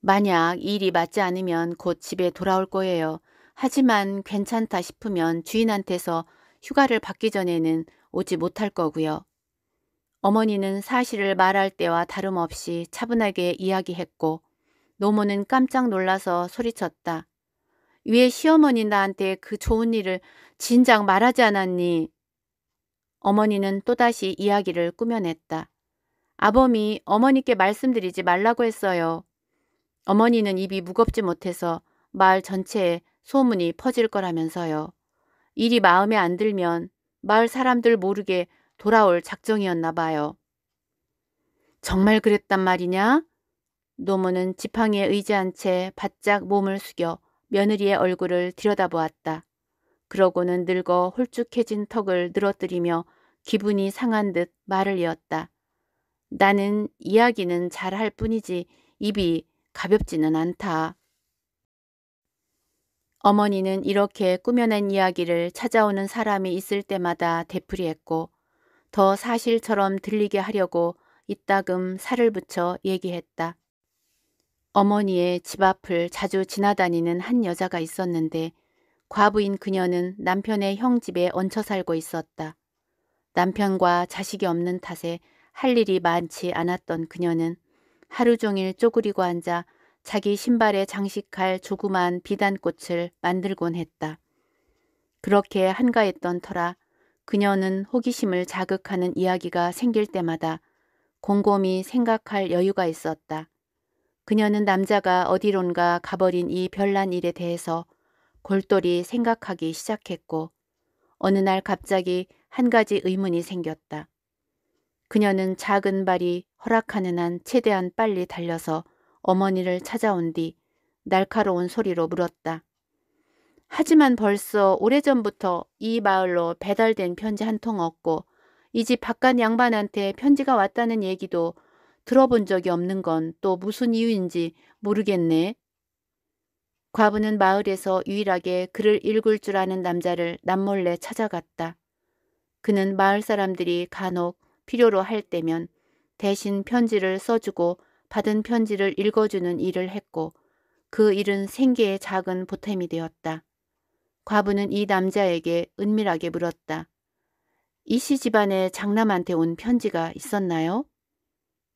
만약 일이 맞지 않으면 곧 집에 돌아올 거예요. 하지만 괜찮다 싶으면 주인한테서 휴가를 받기 전에는 오지 못할 거고요. 어머니는 사실을 말할 때와 다름없이 차분하게 이야기했고 노모는 깜짝 놀라서 소리쳤다. 왜 시어머니 나한테 그 좋은 일을 진작 말하지 않았니? 어머니는 또다시 이야기를 꾸며냈다. 아범이 어머니께 말씀드리지 말라고 했어요. 어머니는 입이 무겁지 못해서 마을 전체에 소문이 퍼질 거라면서요. 일이 마음에 안 들면 마을 사람들 모르게 돌아올 작정이었나 봐요. 정말 그랬단 말이냐? 노모는 지팡이에 의지한 채 바짝 몸을 숙여 며느리의 얼굴을 들여다보았다. 그러고는 늙어 홀쭉해진 턱을 늘어뜨리며 기분이 상한 듯 말을 이었다. 나는 이야기는 잘할 뿐이지 입이 가볍지는 않다. 어머니는 이렇게 꾸며낸 이야기를 찾아오는 사람이 있을 때마다 되풀이했고 더 사실처럼 들리게 하려고 이따금 살을 붙여 얘기했다. 어머니의 집 앞을 자주 지나다니는 한 여자가 있었는데 과부인 그녀는 남편의 형 집에 얹혀 살고 있었다. 남편과 자식이 없는 탓에 할 일이 많지 않았던 그녀는 하루 종일 쪼그리고 앉아 자기 신발에 장식할 조그만 비단꽃을 만들곤 했다. 그렇게 한가했던 터라 그녀는 호기심을 자극하는 이야기가 생길 때마다 곰곰이 생각할 여유가 있었다. 그녀는 남자가 어디론가 가버린 이 별난 일에 대해서 골똘히 생각하기 시작했고 어느 날 갑자기 한 가지 의문이 생겼다. 그녀는 작은 발이 허락하는 한 최대한 빨리 달려서 어머니를 찾아온 뒤 날카로운 소리로 물었다. 하지만 벌써 오래전부터 이 마을로 배달된 편지 한 통 얻고 이 집 바깥 양반한테 편지가 왔다는 얘기도 들어본 적이 없는 건 또 무슨 이유인지 모르겠네. 과부는 마을에서 유일하게 그를 읽을 줄 아는 남자를 남몰래 찾아갔다. 그는 마을 사람들이 간혹 필요로 할 때면 대신 편지를 써주고 받은 편지를 읽어주는 일을 했고 그 일은 생계의 작은 보탬이 되었다. 과부는 이 남자에게 은밀하게 물었다. 이 씨 집안에 장남한테 온 편지가 있었나요?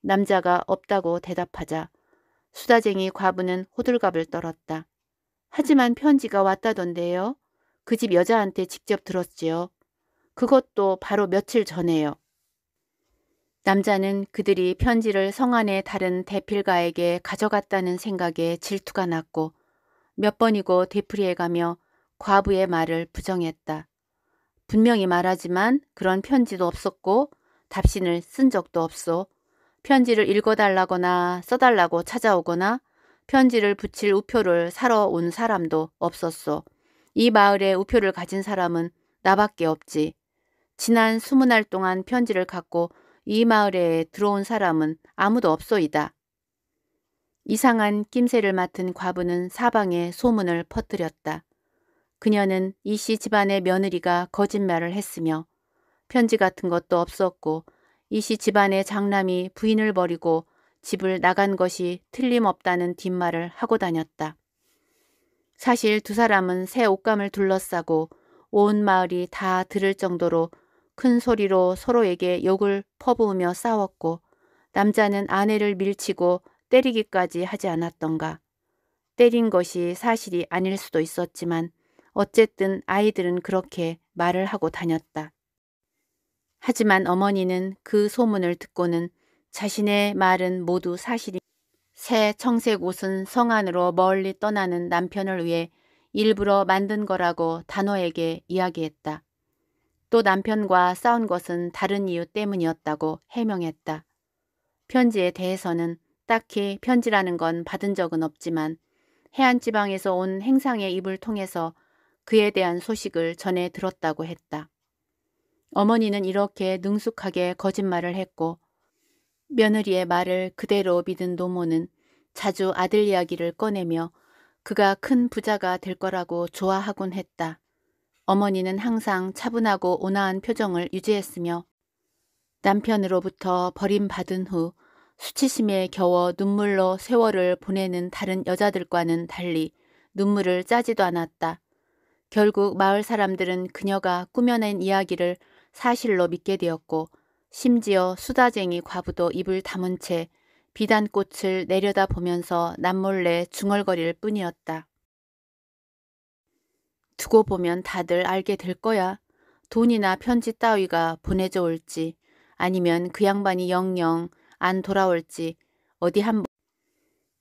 남자가 없다고 대답하자 수다쟁이 과부는 호들갑을 떨었다. 하지만 편지가 왔다던데요. 그 집 여자한테 직접 들었지요. 그것도 바로 며칠 전에요. 남자는 그들이 편지를 성안에 다른 대필가에게 가져갔다는 생각에 질투가 났고 몇 번이고 대풀이해가며 과부의 말을 부정했다. 분명히 말하지만 그런 편지도 없었고 답신을 쓴 적도 없소. 편지를 읽어달라거나 써달라고 찾아오거나 편지를 붙일 우표를 사러 온 사람도 없었소. 이 마을에 우표를 가진 사람은 나밖에 없지. 지난 스무 날 동안 편지를 갖고 이 마을에 들어온 사람은 아무도 없소이다. 이상한 낌새를 맡은 과부는 사방에 소문을 퍼뜨렸다. 그녀는 이 씨 집안의 며느리가 거짓말을 했으며 편지 같은 것도 없었고 이씨 집안의 장남이 부인을 버리고 집을 나간 것이 틀림없다는 뒷말을 하고 다녔다. 사실 두 사람은 새 옷감을 둘러싸고 온 마을이 다 들을 정도로 큰 소리로 서로에게 욕을 퍼부으며 싸웠고 남자는 아내를 밀치고 때리기까지 하지 않았던가. 때린 것이 사실이 아닐 수도 있었지만 어쨌든 아이들은 그렇게 말을 하고 다녔다. 하지만 어머니는 그 소문을 듣고는 자신의 말은 모두 사실이 새 청색 옷은 성안으로 멀리 떠나는 남편을 위해 일부러 만든 거라고 단호에게 이야기했다. 또 남편과 싸운 것은 다른 이유 때문이었다고 해명했다. 편지에 대해서는 딱히 편지라는 건 받은 적은 없지만 해안지방에서 온 행상의 입을 통해서 그에 대한 소식을 전해 들었다고 했다. 어머니는 이렇게 능숙하게 거짓말을 했고 며느리의 말을 그대로 믿은 노모는 자주 아들 이야기를 꺼내며 그가 큰 부자가 될 거라고 좋아하곤 했다. 어머니는 항상 차분하고 온화한 표정을 유지했으며 남편으로부터 버림받은 후 수치심에 겨워 눈물로 세월을 보내는 다른 여자들과는 달리 눈물을 짜지도 않았다. 결국 마을 사람들은 그녀가 꾸며낸 이야기를 사실로 믿게 되었고 심지어 수다쟁이 과부도 입을 다문 채 비단꽃을 내려다보면서 남몰래 중얼거릴 뿐이었다. 두고 보면 다들 알게 될 거야. 돈이나 편지 따위가 보내져 올지 아니면 그 양반이 영영 안 돌아올지 어디 한번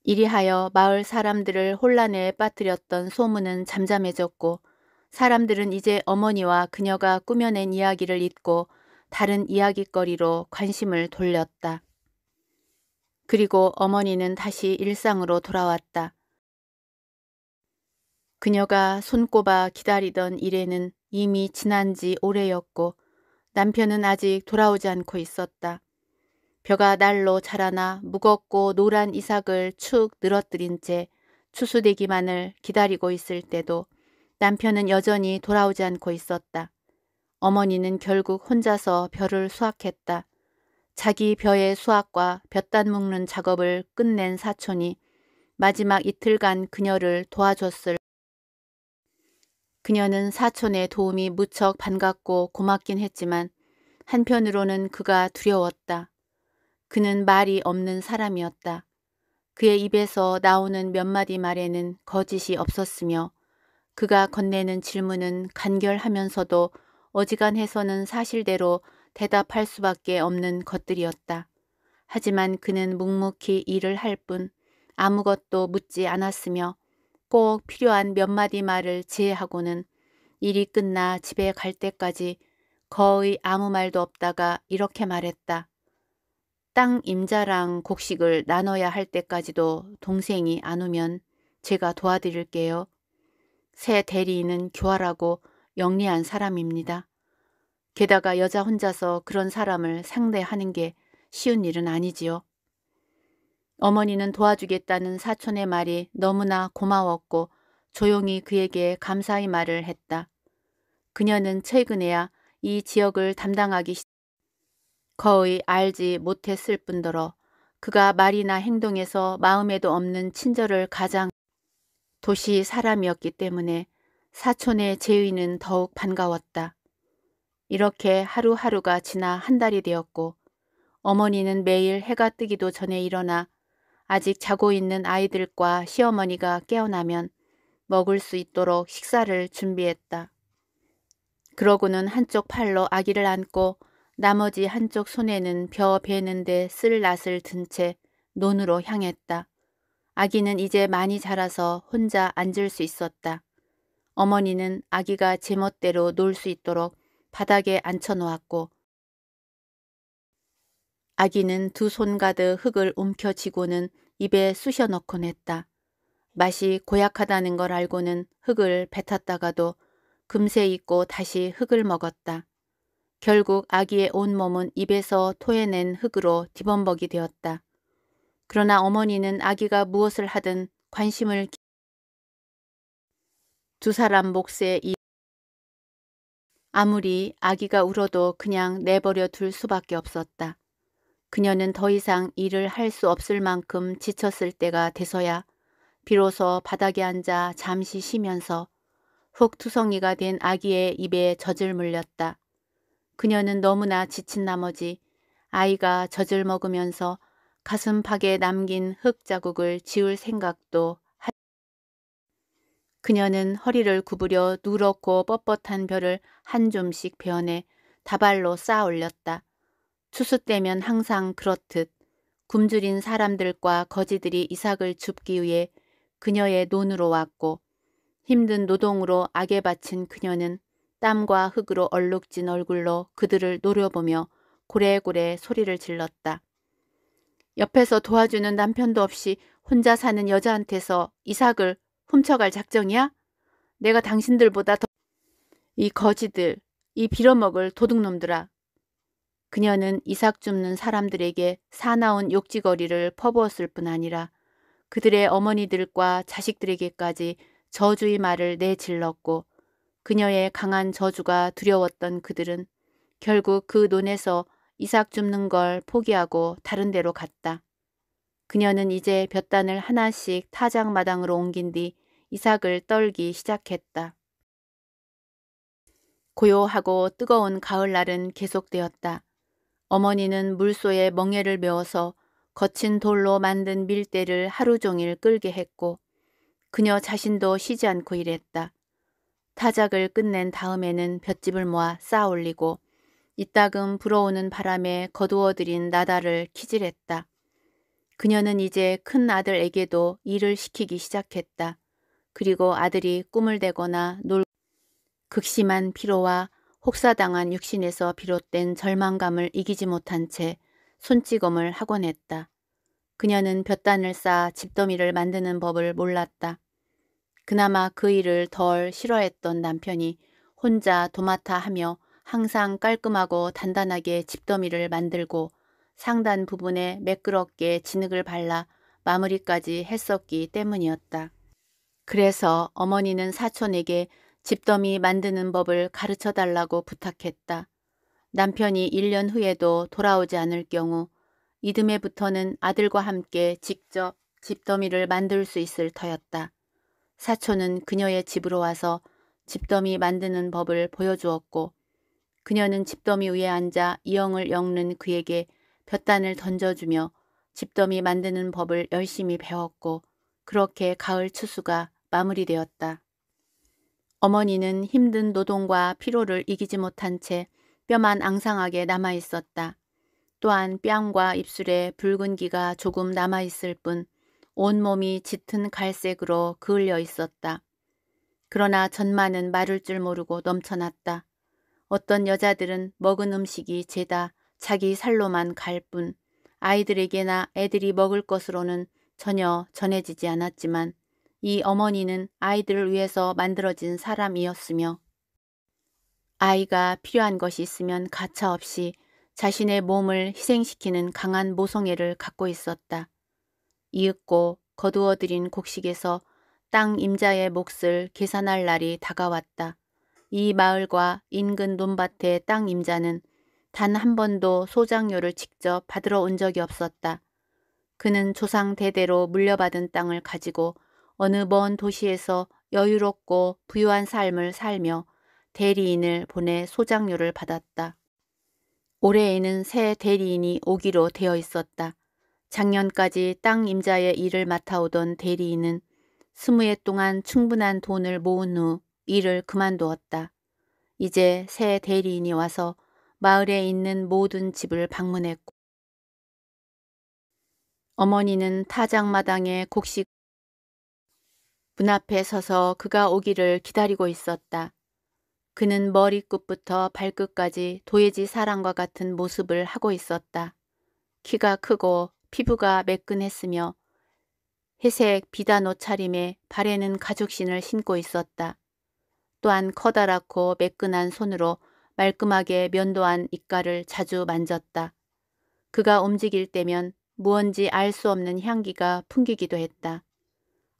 이리하여 마을 사람들을 혼란에 빠뜨렸던 소문은 잠잠해졌고 사람들은 이제 어머니와 그녀가 꾸며낸 이야기를 잊고 다른 이야기거리로 관심을 돌렸다. 그리고 어머니는 다시 일상으로 돌아왔다. 그녀가 손꼽아 기다리던 일에는 이미 지난 지 오래였고 남편은 아직 돌아오지 않고 있었다. 벼가 날로 자라나 무겁고 노란 이삭을 축 늘어뜨린 채 추수되기만을 기다리고 있을 때도 남편은 여전히 돌아오지 않고 있었다. 어머니는 결국 혼자서 벼를 수확했다. 자기 벼의 수확과 벼단 묶는 작업을 끝낸 사촌이 마지막 이틀간 그녀를 도와줬을 그녀는 사촌의 도움이 무척 반갑고 고맙긴 했지만 한편으로는 그가 두려웠다. 그는 말이 없는 사람이었다. 그의 입에서 나오는 몇 마디 말에는 거짓이 없었으며 그가 건네는 질문은 간결하면서도 어지간해서는 사실대로 대답할 수밖에 없는 것들이었다. 하지만 그는 묵묵히 일을 할 뿐 아무것도 묻지 않았으며 꼭 필요한 몇 마디 말을 제외하고는 일이 끝나 집에 갈 때까지 거의 아무 말도 없다가 이렇게 말했다. 땅 임자랑 곡식을 나눠야 할 때까지도 동생이 안 오면 제가 도와드릴게요. 새 대리인은 교활하고 영리한 사람입니다. 게다가 여자 혼자서 그런 사람을 상대하는 게 쉬운 일은 아니지요. 어머니는 도와주겠다는 사촌의 말이 너무나 고마웠고 조용히 그에게 감사의 말을 했다. 그녀는 최근에야 이 지역을 담당하기 시... 거의 알지 못했을 뿐더러 그가 말이나 행동에서 마음에도 없는 친절을 가장 도시 사람이었기 때문에 사촌의 재위는 더욱 반가웠다. 이렇게 하루하루가 지나 한 달이 되었고 어머니는 매일 해가 뜨기도 전에 일어나 아직 자고 있는 아이들과 시어머니가 깨어나면 먹을 수 있도록 식사를 준비했다. 그러고는 한쪽 팔로 아기를 안고 나머지 한쪽 손에는 벼 베는데 쓸 낫을 든 채 논으로 향했다. 아기는 이제 많이 자라서 혼자 앉을 수 있었다. 어머니는 아기가 제멋대로 놀 수 있도록 바닥에 앉혀놓았고 아기는 두 손가득 흙을 움켜쥐고는 입에 쑤셔 넣곤 했다. 맛이 고약하다는 걸 알고는 흙을 뱉었다가도 금세 잊고 다시 흙을 먹었다. 결국 아기의 온몸은 입에서 토해낸 흙으로 뒤범벅이 되었다. 그러나 어머니는 아기가 무엇을 하든 관심을 두 사람 몫에 이 아무리 아기가 울어도 그냥 내버려 둘 수밖에 없었다. 그녀는 더 이상 일을 할 수 없을 만큼 지쳤을 때가 돼서야 비로소 바닥에 앉아 잠시 쉬면서 훅 투성이가 된 아기의 입에 젖을 물렸다. 그녀는 너무나 지친 나머지 아이가 젖을 먹으면서 가슴팍에 남긴 흙자국을 지울 생각도 하... 그녀는 허리를 구부려 누렇고 뻣뻣한 별을 한 줌씩 베어내 다발로 쌓아 올렸다. 추수때면 항상 그렇듯 굶주린 사람들과 거지들이 이삭을 줍기 위해 그녀의 논으로 왔고 힘든 노동으로 악에 바친 그녀는 땀과 흙으로 얼룩진 얼굴로 그들을 노려보며 고래고래 소리를 질렀다. 옆에서 도와주는 남편도 없이 혼자 사는 여자한테서 이삭을 훔쳐갈 작정이야? 내가 당신들보다 더... 이 거지들, 이 빌어먹을 도둑놈들아. 그녀는 이삭 줍는 사람들에게 사나운 욕지거리를 퍼부었을 뿐 아니라 그들의 어머니들과 자식들에게까지 저주의 말을 내질렀고 그녀의 강한 저주가 두려웠던 그들은 결국 그 논에서 이삭 줍는 걸 포기하고 다른 데로 갔다. 그녀는 이제 볕단을 하나씩 타작마당으로 옮긴 뒤 이삭을 떨기 시작했다. 고요하고 뜨거운 가을날은 계속되었다. 어머니는 물소에 멍에를 메워서 거친 돌로 만든 밀대를 하루 종일 끌게 했고 그녀 자신도 쉬지 않고 일했다. 타작을 끝낸 다음에는 볏집을 모아 쌓아 올리고 이따금 불어오는 바람에 거두어들인 나다를 키질했다. 그녀는 이제 큰 아들에게도 일을 시키기 시작했다. 그리고 아들이 꿈을 대거나 놀 극심한 피로와 혹사당한 육신에서 비롯된 절망감을 이기지 못한 채 손찌검을 하곤 했다 그녀는 볕단을 쌓아 집더미를 만드는 법을 몰랐다. 그나마 그 일을 덜 싫어했던 남편이 혼자 도맡아 하며 항상 깔끔하고 단단하게 집더미를 만들고 상단 부분에 매끄럽게 진흙을 발라 마무리까지 했었기 때문이었다. 그래서 어머니는 사촌에게 집더미 만드는 법을 가르쳐달라고 부탁했다. 남편이 1년 후에도 돌아오지 않을 경우 이듬해부터는 아들과 함께 직접 집더미를 만들 수 있을 터였다. 사촌은 그녀의 집으로 와서 집더미 만드는 법을 보여주었고 그녀는 집더미 위에 앉아 이영을 엮는 그에게 볕단을 던져주며 집더미 만드는 법을 열심히 배웠고 그렇게 가을 추수가 마무리되었다. 어머니는 힘든 노동과 피로를 이기지 못한 채 뼈만 앙상하게 남아있었다. 또한 뺨과 입술에 붉은 기가 조금 남아있을 뿐 온몸이 짙은 갈색으로 그을려 있었다. 그러나 전마는 마를 줄 모르고 넘쳐났다. 어떤 여자들은 먹은 음식이 죄다 자기 살로만 갈 뿐 아이들에게나 애들이 먹을 것으로는 전혀 전해지지 않았지만 이 어머니는 아이들을 위해서 만들어진 사람이었으며 아이가 필요한 것이 있으면 가차없이 자신의 몸을 희생시키는 강한 모성애를 갖고 있었다. 이윽고 거두어들인 곡식에서 땅 임자의 몫을 계산할 날이 다가왔다. 이 마을과 인근 논밭의 땅 임자는 단 한 번도 소장료를 직접 받으러 온 적이 없었다. 그는 조상 대대로 물려받은 땅을 가지고 어느 먼 도시에서 여유롭고 부유한 삶을 살며 대리인을 보내 소장료를 받았다. 올해에는 새 대리인이 오기로 되어 있었다. 작년까지 땅 임자의 일을 맡아오던 대리인은 스무 해 동안 충분한 돈을 모은 후 일을 그만두었다. 이제 새 대리인이 와서 마을에 있는 모든 집을 방문했고 어머니는 타작마당의 곡식 문 앞에 서서 그가 오기를 기다리고 있었다. 그는 머리끝부터 발끝까지 도예지 사람과 같은 모습을 하고 있었다. 키가 크고 피부가 매끈했으며 회색 비단옷 차림에 발에는 가죽신을 신고 있었다. 또한 커다랗고 매끈한 손으로 말끔하게 면도한 입가를 자주 만졌다. 그가 움직일 때면 무언지 알 수 없는 향기가 풍기기도 했다.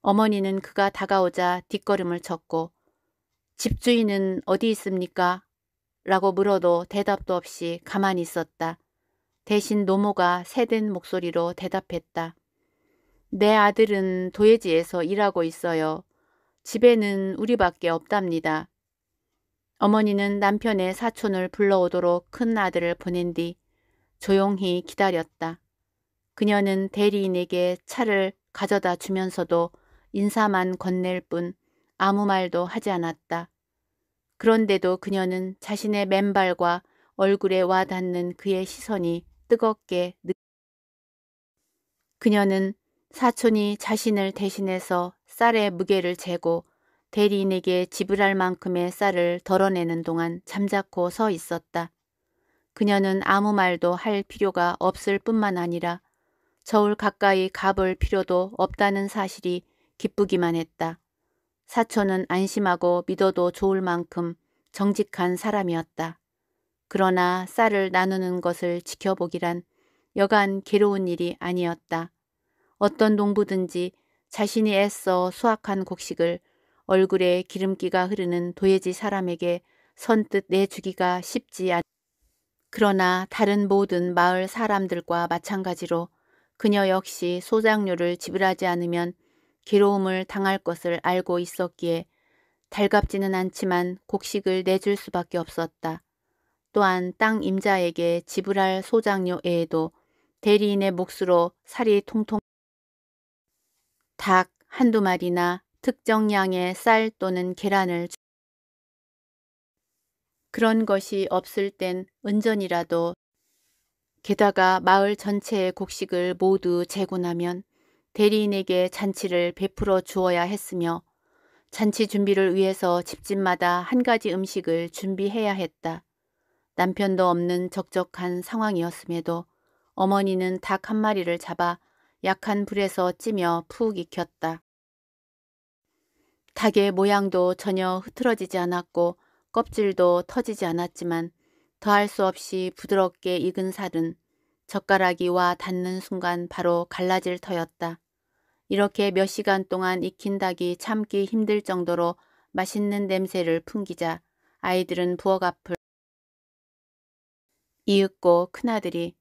어머니는 그가 다가오자 뒷걸음을 쳤고 집주인은 어디 있습니까? 라고 물어도 대답도 없이 가만히 있었다. 대신 노모가 새된 목소리로 대답했다. 내 아들은 도예지에서 일하고 있어요. 집에는 우리밖에 없답니다. 어머니는 남편의 사촌을 불러오도록 큰 아들을 보낸 뒤 조용히 기다렸다. 그녀는 대리인에게 차를 가져다 주면서도 인사만 건넬 뿐 아무 말도 하지 않았다. 그런데도 그녀는 자신의 맨발과 얼굴에 와닿는 그의 시선이 뜨겁게 느... 껴졌다 그녀는 사촌이 자신을 대신해서 쌀의 무게를 재고 대리인에게 지불할 만큼의 쌀을 덜어내는 동안 잠자코 서 있었다. 그녀는 아무 말도 할 필요가 없을 뿐만 아니라 저울 가까이 가볼 필요도 없다는 사실이 기쁘기만 했다. 사촌은 안심하고 믿어도 좋을 만큼 정직한 사람이었다. 그러나 쌀을 나누는 것을 지켜보기란 여간 괴로운 일이 아니었다. 어떤 농부든지 자신이 애써 수확한 곡식을 얼굴에 기름기가 흐르는 도예지 사람에게 선뜻 내주기가 쉽지 않. 그러나 다른 모든 마을 사람들과 마찬가지로 그녀 역시 소장료를 지불하지 않으면 괴로움을 당할 것을 알고 있었기에 달갑지는 않지만 곡식을 내줄 수밖에 없었다. 또한 땅 임자에게 지불할 소장료 외에도 대리인의 몫으로 살이 통통 닭 한두 마리나 특정 양의 쌀 또는 계란을 그런 것이 없을 땐 은전이라도 게다가 마을 전체의 곡식을 모두 재고나면 대리인에게 잔치를 베풀어 주어야 했으며 잔치 준비를 위해서 집집마다 한 가지 음식을 준비해야 했다. 남편도 없는 적적한 상황이었음에도 어머니는 닭 한 마리를 잡아 약한 불에서 찌며 푹 익혔다. 닭의 모양도 전혀 흐트러지지 않았고 껍질도 터지지 않았지만 더할 수 없이 부드럽게 익은 살은 젓가락이와 닿는 순간 바로 갈라질 터였다. 이렇게 몇 시간 동안 익힌 닭이 참기 힘들 정도로 맛있는 냄새를 풍기자 아이들은 부엌 앞을 이윽고 큰아들이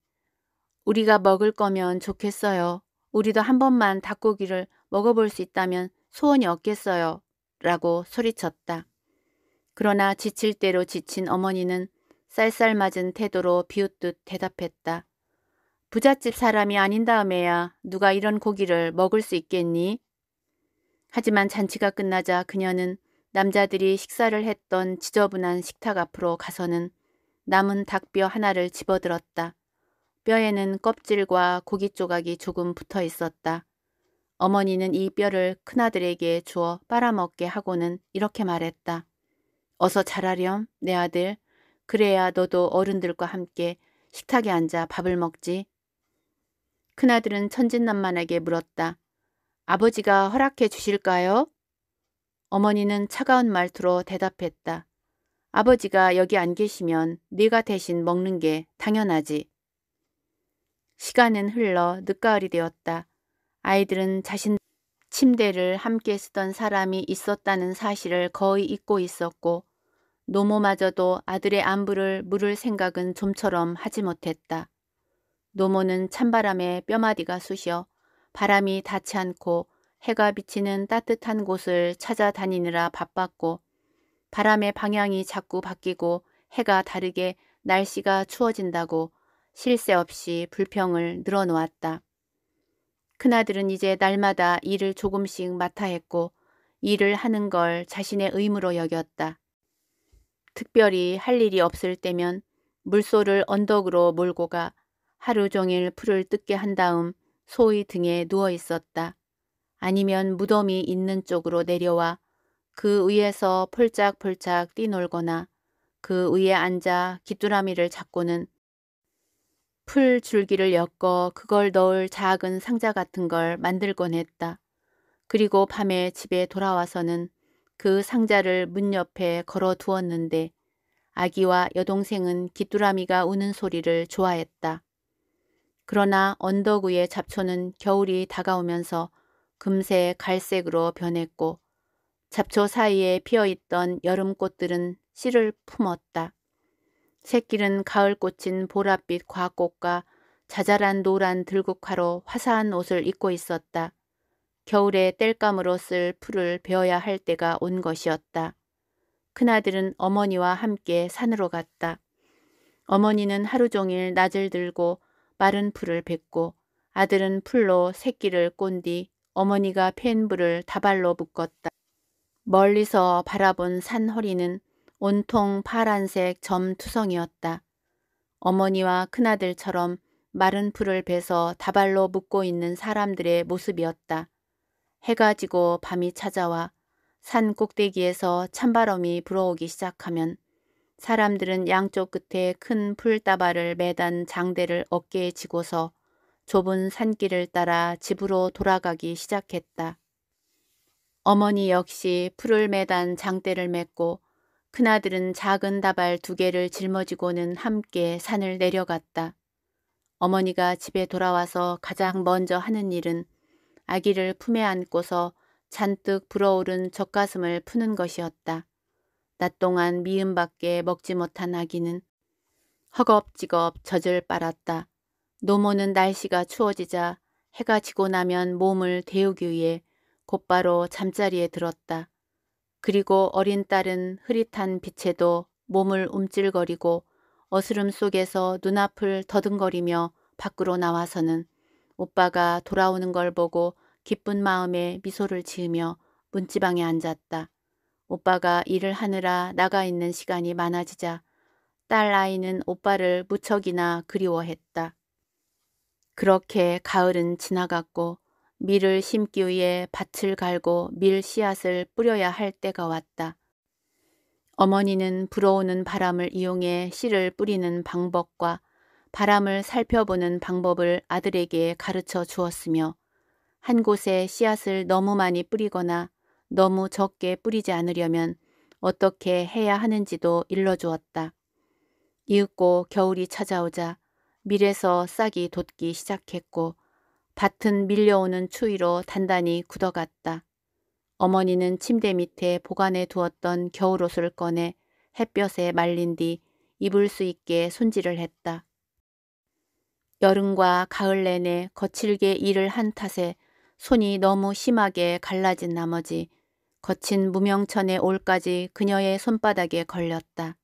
우리가 먹을 거면 좋겠어요. 우리도 한 번만 닭고기를 먹어볼 수 있다면 소원이 없겠어요. 라고 소리쳤다. 그러나 지칠 대로 지친 어머니는 쌀쌀 맞은 태도로 비웃듯 대답했다. 부잣집 사람이 아닌 다음에야 누가 이런 고기를 먹을 수 있겠니? 하지만 잔치가 끝나자 그녀는 남자들이 식사를 했던 지저분한 식탁 앞으로 가서는 남은 닭뼈 하나를 집어들었다. 뼈에는 껍질과 고기 조각이 조금 붙어 있었다. 어머니는 이 뼈를 큰아들에게 주어 빨아먹게 하고는 이렇게 말했다. 어서 자라렴, 내 아들. 그래야 너도 어른들과 함께 식탁에 앉아 밥을 먹지. 큰아들은 천진난만하게 물었다. 아버지가 허락해 주실까요? 어머니는 차가운 말투로 대답했다. 아버지가 여기 안 계시면 네가 대신 먹는 게 당연하지. 시간은 흘러 늦가을이 되었다. 아이들은 자신 침대를 함께 쓰던 사람이 있었다는 사실을 거의 잊고 있었고 노모마저도 아들의 안부를 물을 생각은 좀처럼 하지 못했다. 노모는 찬바람에 뼈마디가 쑤셔 바람이 닿지 않고 해가 비치는 따뜻한 곳을 찾아다니느라 바빴고 바람의 방향이 자꾸 바뀌고 해가 다르게 날씨가 추워진다고 실세 없이 불평을 늘어놓았다. 큰아들은 이제 날마다 일을 조금씩 맡아 했고 일을 하는 걸 자신의 의무로 여겼다. 특별히 할 일이 없을 때면 물소를 언덕으로 몰고 가 하루 종일 풀을 뜯게 한 다음 소의 등에 누워 있었다. 아니면 무덤이 있는 쪽으로 내려와 그 위에서 폴짝폴짝 뛰놀거나 그 위에 앉아 귀뚜라미를 잡고는 풀 줄기를 엮어 그걸 넣을 작은 상자 같은 걸 만들곤 했다. 그리고 밤에 집에 돌아와서는 그 상자를 문 옆에 걸어 두었는데 아기와 여동생은 귀뚜라미가 우는 소리를 좋아했다. 그러나 언덕 위의 잡초는 겨울이 다가오면서 금세 갈색으로 변했고 잡초 사이에 피어있던 여름꽃들은 씨를 품었다. 새끼는 가을 꽃인 보랏빛 과꽃과 자잘한 노란 들국화로 화사한 옷을 입고 있었다. 겨울에 땔감으로 쓸 풀을 베어야 할 때가 온 것이었다. 큰아들은 어머니와 함께 산으로 갔다. 어머니는 하루 종일 낫을 들고 마른 풀을 뱉고 아들은 풀로 새끼를 꼰 뒤 어머니가 팬불을 다발로 묶었다. 멀리서 바라본 산허리는 온통 파란색 점투성이었다. 어머니와 큰아들처럼 마른 풀을 베서 다발로 묶고 있는 사람들의 모습이었다. 해가 지고 밤이 찾아와 산 꼭대기에서 찬바람이 불어오기 시작하면 사람들은 양쪽 끝에 큰 풀다발을 매단 장대를 어깨에 지고서 좁은 산길을 따라 집으로 돌아가기 시작했다. 어머니 역시 풀을 매단 장대를 맺고 큰아들은 작은 다발 두 개를 짊어지고는 함께 산을 내려갔다. 어머니가 집에 돌아와서 가장 먼저 하는 일은 아기를 품에 안고서 잔뜩 불어오른 젖가슴을 푸는 것이었다. 낮 동안 미음밖에 먹지 못한 아기는 허겁지겁 젖을 빨았다. 노모는 날씨가 추워지자 해가 지고 나면 몸을 데우기 위해 곧바로 잠자리에 들었다. 그리고 어린 딸은 흐릿한 빛에도 몸을 움찔거리고 어스름 속에서 눈앞을 더듬거리며 밖으로 나와서는 오빠가 돌아오는 걸 보고 기쁜 마음에 미소를 지으며 문지방에 앉았다. 오빠가 일을 하느라 나가 있는 시간이 많아지자 딸 아이는 오빠를 무척이나 그리워했다. 그렇게 가을은 지나갔고 밀을 심기 위해 밭을 갈고 밀 씨앗을 뿌려야 할 때가 왔다. 어머니는 불어오는 바람을 이용해 씨를 뿌리는 방법과 바람을 살펴보는 방법을 아들에게 가르쳐 주었으며 한 곳에 씨앗을 너무 많이 뿌리거나 너무 적게 뿌리지 않으려면 어떻게 해야 하는지도 일러주었다. 이윽고 겨울이 찾아오자 밀에서 싹이 돋기 시작했고 밭은 밀려오는 추위로 단단히 굳어갔다. 어머니는 침대 밑에 보관해 두었던 겨울옷을 꺼내 햇볕에 말린 뒤 입을 수 있게 손질을 했다. 여름과 가을 내내 거칠게 일을 한 탓에 손이 너무 심하게 갈라진 나머지 거친 무명천의 올까지 그녀의 손바닥에 걸렸다.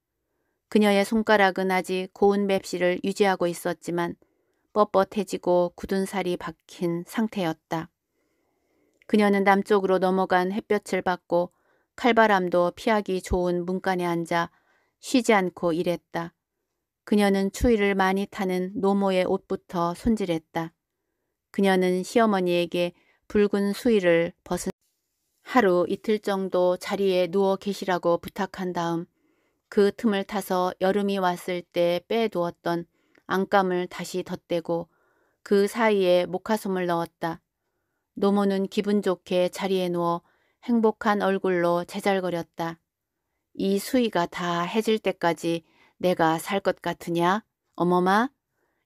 그녀의 손가락은 아직 고운 맵시를 유지하고 있었지만 뻣뻣해지고 굳은 살이 박힌 상태였다. 그녀는 남쪽으로 넘어간 햇볕을 받고 칼바람도 피하기 좋은 문간에 앉아 쉬지 않고 일했다. 그녀는 추위를 많이 타는 노모의 옷부터 손질했다. 그녀는 시어머니에게 붉은 수의를 벗은 하루 이틀 정도 자리에 누워 계시라고 부탁한 다음 그 틈을 타서 여름이 왔을 때 빼두었던 안감을 다시 덧대고 그 사이에 목화솜을 넣었다. 노모는 기분 좋게 자리에 누워 행복한 얼굴로 제잘거렸다. 이 수위가 다 해질 때까지 내가 살 것 같으냐? 어머마?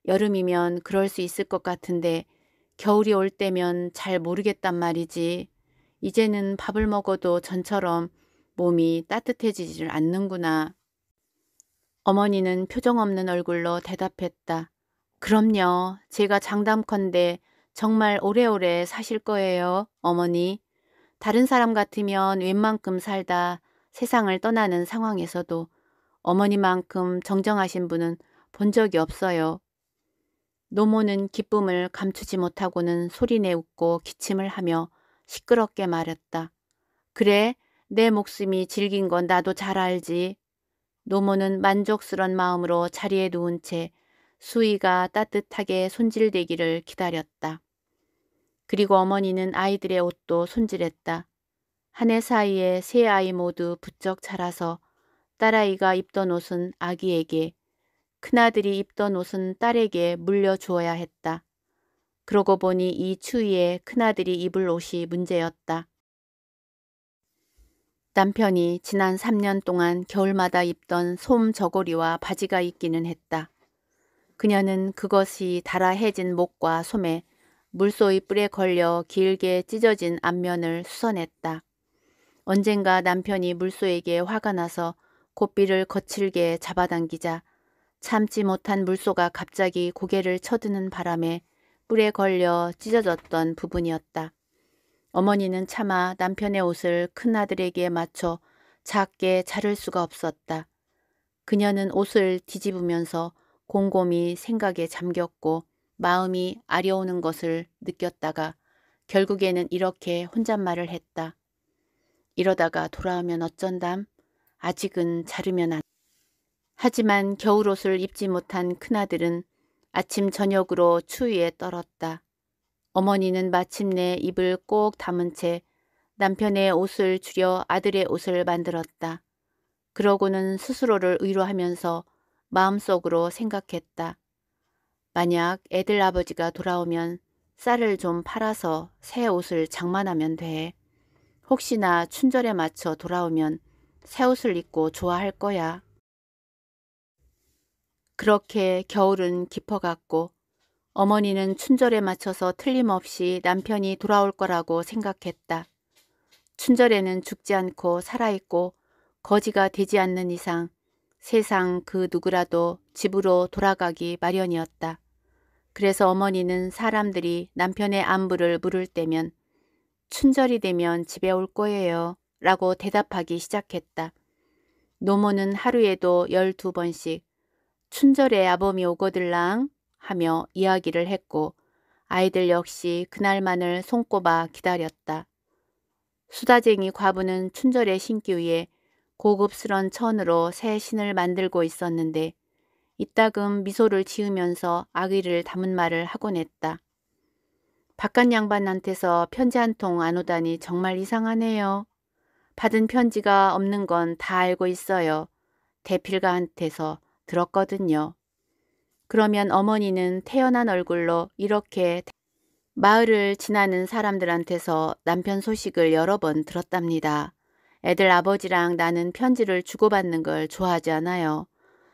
여름이면 그럴 수 있을 것 같은데 겨울이 올 때면 잘 모르겠단 말이지. 이제는 밥을 먹어도 전처럼 몸이 따뜻해지질 않는구나. 어머니는 표정 없는 얼굴로 대답했다. 그럼요. 제가 장담컨대 정말 오래오래 사실 거예요, 어머니. 다른 사람 같으면 웬만큼 살다 세상을 떠나는 상황에서도 어머니만큼 정정하신 분은 본 적이 없어요. 노모는 기쁨을 감추지 못하고는 소리내 웃고 기침을 하며 시끄럽게 말했다. 그래, 내 목숨이 질긴 건 나도 잘 알지. 노모는 만족스런 마음으로 자리에 누운 채 수의가 따뜻하게 손질되기를 기다렸다. 그리고 어머니는 아이들의 옷도 손질했다. 한 해 사이에 세 아이 모두 부쩍 자라서 딸아이가 입던 옷은 아기에게, 큰아들이 입던 옷은 딸에게 물려주어야 했다. 그러고 보니 이 추위에 큰아들이 입을 옷이 문제였다. 남편이 지난 3년 동안 겨울마다 입던 솜 저고리와 바지가 있기는 했다. 그녀는 그것이 달아해진 목과 솜에 물소의 뿔에 걸려 길게 찢어진 앞면을 수선했다. 언젠가 남편이 물소에게 화가 나서 고삐를 거칠게 잡아당기자 참지 못한 물소가 갑자기 고개를 쳐드는 바람에 뿔에 걸려 찢어졌던 부분이었다. 어머니는 차마 남편의 옷을 큰아들에게 맞춰 작게 자를 수가 없었다. 그녀는 옷을 뒤집으면서 곰곰이 생각에 잠겼고 마음이 아려오는 것을 느꼈다가 결국에는 이렇게 혼잣말을 했다. 이러다가 돌아오면 어쩐담? 아직은 자르면 안. 하지만 겨울옷을 입지 못한 큰아들은 아침 저녁으로 추위에 떨었다. 어머니는 마침내 입을 꼭 담은 채 남편의 옷을 줄여 아들의 옷을 만들었다. 그러고는 스스로를 위로하면서 마음속으로 생각했다. 만약 애들 아버지가 돌아오면 쌀을 좀 팔아서 새 옷을 장만하면 돼. 혹시나 춘절에 맞춰 돌아오면 새 옷을 입고 좋아할 거야. 그렇게 겨울은 깊어갔고 어머니는 춘절에 맞춰서 틀림없이 남편이 돌아올 거라고 생각했다. 춘절에는 죽지 않고 살아있고 거지가 되지 않는 이상 세상 그 누구라도 집으로 돌아가기 마련이었다. 그래서 어머니는 사람들이 남편의 안부를 물을 때면 춘절이 되면 집에 올 거예요 라고 대답하기 시작했다. 노모는 하루에도 12번씩 춘절에 아범이 오거들랑 하며 이야기를 했고 아이들 역시 그날만을 손꼽아 기다렸다. 수다쟁이 과부는 춘절의 신기 위에 고급스런 천으로 새 신을 만들고 있었는데 이따금 미소를 지으면서 아귀를 담은 말을 하곤 했다. 바깥 양반한테서 편지 한 통 안 오다니 정말 이상하네요. 받은 편지가 없는 건 다 알고 있어요. 대필가한테서 들었거든요. 그러면 어머니는 태연한 얼굴로 이렇게 마을을 지나는 사람들한테서 남편 소식을 여러 번 들었답니다. 애들 아버지랑 나는 편지를 주고받는 걸 좋아하지 않아요.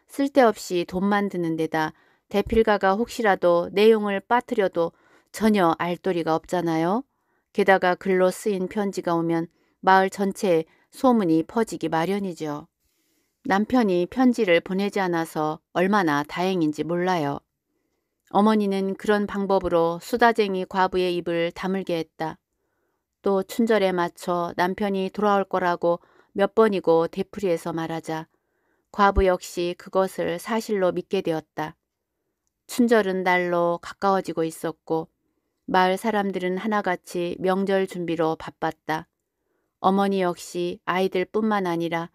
쓸데없이 돈만 드는 데다 대필가가 혹시라도 내용을 빠뜨려도 전혀 알도리가 없잖아요. 게다가 글로 쓰인 편지가 오면 마을 전체에 소문이 퍼지기 마련이죠. 남편이 편지를 보내지 않아서 얼마나 다행인지 몰라요. 어머니는 그런 방법으로 수다쟁이 과부의 입을 다물게 했다. 또 춘절에 맞춰 남편이 돌아올 거라고 몇 번이고 되풀이해서 말하자 과부 역시 그것을 사실로 믿게 되었다. 춘절은 날로 가까워지고 있었고 마을 사람들은 하나같이 명절 준비로 바빴다. 어머니 역시 아이들뿐만 아니라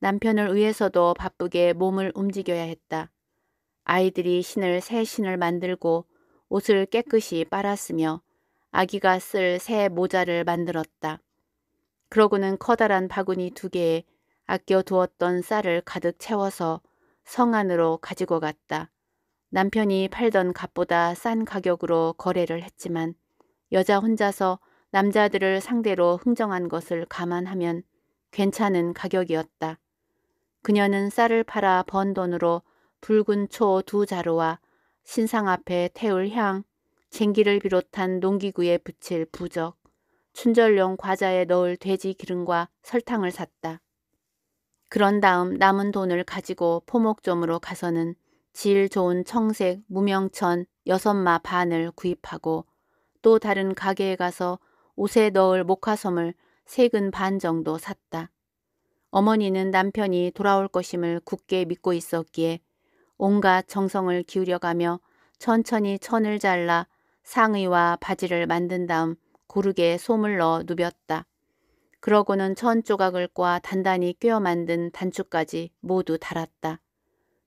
남편을 위해서도 바쁘게 몸을 움직여야 했다. 아이들이 신을 새 신을 만들고 옷을 깨끗이 빨았으며 아기가 쓸 새 모자를 만들었다. 그러고는 커다란 바구니 두 개에 아껴 두었던 쌀을 가득 채워서 성 안으로 가지고 갔다. 남편이 팔던 값보다 싼 가격으로 거래를 했지만 여자 혼자서 남자들을 상대로 흥정한 것을 감안하면 괜찮은 가격이었다. 그녀는 쌀을 팔아 번 돈으로 붉은 초 두 자루와 신상 앞에 태울 향, 쟁기를 비롯한 농기구에 붙일 부적, 춘절용 과자에 넣을 돼지 기름과 설탕을 샀다. 그런 다음 남은 돈을 가지고 포목점으로 가서는 질 좋은 청색 무명천 여섯마 반을 구입하고 또 다른 가게에 가서 옷에 넣을 목화솜을 세근 반 정도 샀다. 어머니는 남편이 돌아올 것임을 굳게 믿고 있었기에 온갖 정성을 기울여가며 천천히 천을 잘라 상의와 바지를 만든 다음 고르게 솜을 넣어 누볐다. 그러고는 천 조각을 꽈 단단히 꿰어 만든 단추까지 모두 달았다.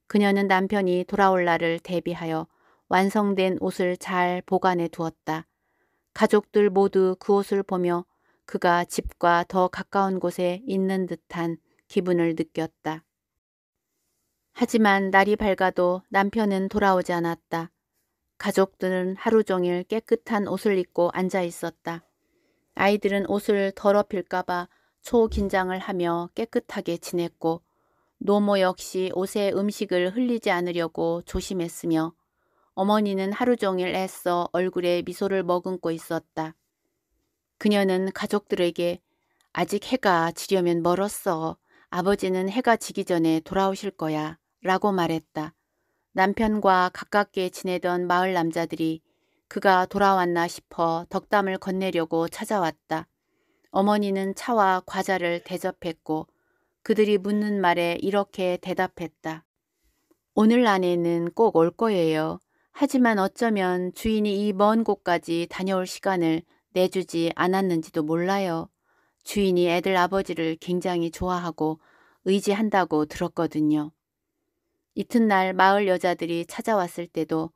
그녀는 남편이 돌아올 날을 대비하여 완성된 옷을 잘 보관해 두었다. 가족들 모두 그 옷을 보며 그가 집과 더 가까운 곳에 있는 듯한 기분을 느꼈다. 하지만 날이 밝아도 남편은 돌아오지 않았다. 가족들은 하루 종일 깨끗한 옷을 입고 앉아 있었다. 아이들은 옷을 더럽힐까봐 초긴장을 하며 깨끗하게 지냈고 노모 역시 옷에 음식을 흘리지 않으려고 조심했으며 어머니는 하루 종일 애써 얼굴에 미소를 머금고 있었다. 그녀는 가족들에게 아직 해가 지려면 멀었어. 아버지는 해가 지기 전에 돌아오실 거야. 라고 말했다. 남편과 가깝게 지내던 마을 남자들이 그가 돌아왔나 싶어 덕담을 건네려고 찾아왔다. 어머니는 차와 과자를 대접했고 그들이 묻는 말에 이렇게 대답했다. 오늘 안에는 꼭 올 거예요. 하지만 어쩌면 주인이 이 먼 곳까지 다녀올 시간을 내주지 않았는지도 몰라요. 주인이 애들 아버지를 굉장히 좋아하고 의지한다고 들었거든요. 이튿날 마을 여자들이 찾아왔을 때도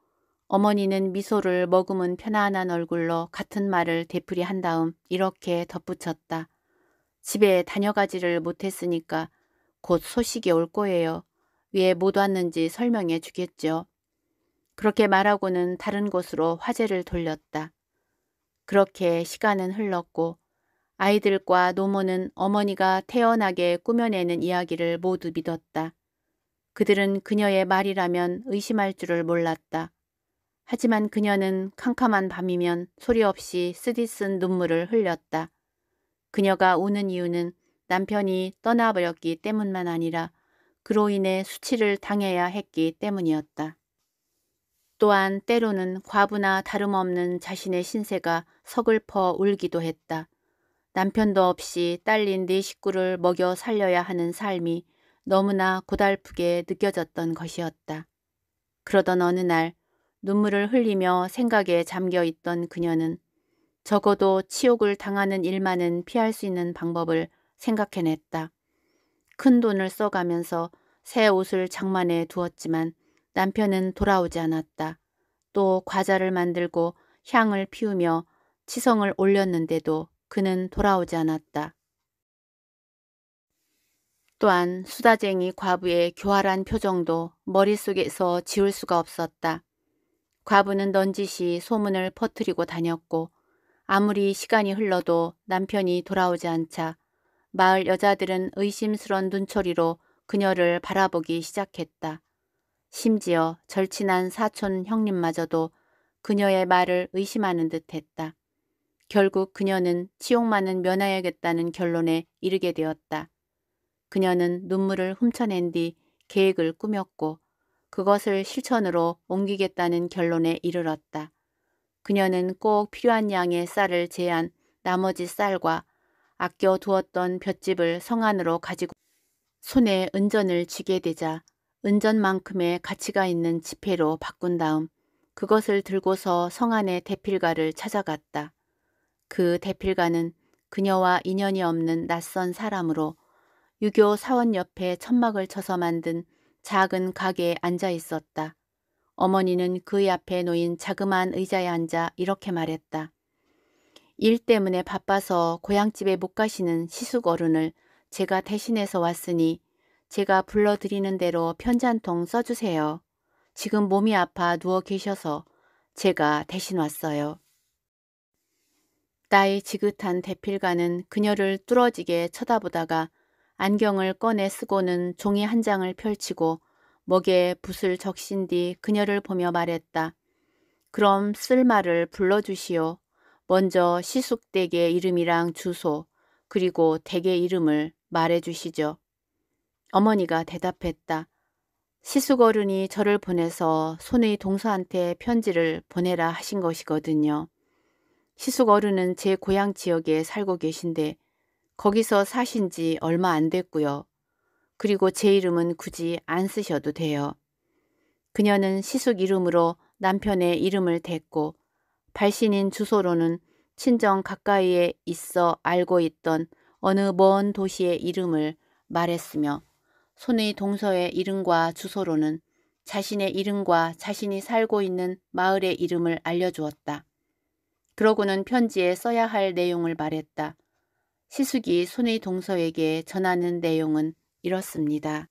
어머니는 미소를 머금은 편안한 얼굴로 같은 말을 되풀이한 다음 이렇게 덧붙였다. 집에 다녀가지를 못했으니까 곧 소식이 올 거예요. 왜 못 왔는지 설명해 주겠죠. 그렇게 말하고는 다른 곳으로 화제를 돌렸다. 그렇게 시간은 흘렀고 아이들과 노모는 어머니가 태연하게 꾸며내는 이야기를 모두 믿었다. 그들은 그녀의 말이라면 의심할 줄을 몰랐다. 하지만 그녀는 캄캄한 밤이면 소리 없이 쓰디쓴 눈물을 흘렸다. 그녀가 우는 이유는 남편이 떠나버렸기 때문만 아니라 그로 인해 수치를 당해야 했기 때문이었다. 또한 때로는 과부나 다름없는 자신의 신세가 서글퍼 울기도 했다. 남편도 없이 딸린 네 식구를 먹여 살려야 하는 삶이 너무나 고달프게 느껴졌던 것이었다. 그러던 어느 날 눈물을 흘리며 생각에 잠겨 있던 그녀는 적어도 치욕을 당하는 일만은 피할 수 있는 방법을 생각해냈다. 큰 돈을 써가면서 새 옷을 장만해 두었지만 남편은 돌아오지 않았다. 또 과자를 만들고 향을 피우며 치성을 올렸는데도 그는 돌아오지 않았다. 또한 수다쟁이 과부의 교활한 표정도 머릿속에서 지울 수가 없었다. 과부는 넌지시 소문을 퍼뜨리고 다녔고 아무리 시간이 흘러도 남편이 돌아오지 않자 마을 여자들은 의심스런 눈초리로 그녀를 바라보기 시작했다. 심지어 절친한 사촌 형님마저도 그녀의 말을 의심하는 듯 했다. 결국 그녀는 치옥만은 면하야겠다는 결론에 이르게 되었다. 그녀는 눈물을 훔쳐낸 뒤 계획을 꾸몄고 그것을 실천으로 옮기겠다는 결론에 이르렀다. 그녀는 꼭 필요한 양의 쌀을 제한 나머지 쌀과 아껴 두었던 볏짚을 성안으로 가지고 손에 은전을 쥐게 되자 은전만큼의 가치가 있는 지폐로 바꾼 다음 그것을 들고서 성 안의 대필가를 찾아갔다. 그 대필가는 그녀와 인연이 없는 낯선 사람으로 유교 사원 옆에 천막을 쳐서 만든 작은 가게에 앉아 있었다. 어머니는 그의 앞에 놓인 자그마한 의자에 앉아 이렇게 말했다. 일 때문에 바빠서 고향집에 못 가시는 시숙 어른을 제가 대신해서 왔으니 제가 불러드리는 대로 편지 한 통 써주세요. 지금 몸이 아파 누워 계셔서 제가 대신 왔어요. 나이 지긋한 대필가는 그녀를 뚫어지게 쳐다보다가 안경을 꺼내 쓰고는 종이 한 장을 펼치고 목에 붓을 적신 뒤 그녀를 보며 말했다. 그럼 쓸 말을 불러주시오. 먼저 시숙댁의 이름이랑 주소 그리고 댁의 이름을 말해주시죠. 어머니가 대답했다. 시숙어른이 저를 보내서 손의 동서한테 편지를 보내라 하신 것이거든요. 시숙어른은 제 고향 지역에 살고 계신데 거기서 사신 지 얼마 안 됐고요. 그리고 제 이름은 굳이 안 쓰셔도 돼요. 그녀는 시숙 이름으로 남편의 이름을 댔고 발신인 주소로는 친정 가까이에 있어 알고 있던 어느 먼 도시의 이름을 말했으며 손의 동서의 이름과 주소로는 자신의 이름과 자신이 살고 있는 마을의 이름을 알려주었다. 그러고는 편지에 써야 할 내용을 말했다. 시숙이 손의 동서에게 전하는 내용은 이렇습니다.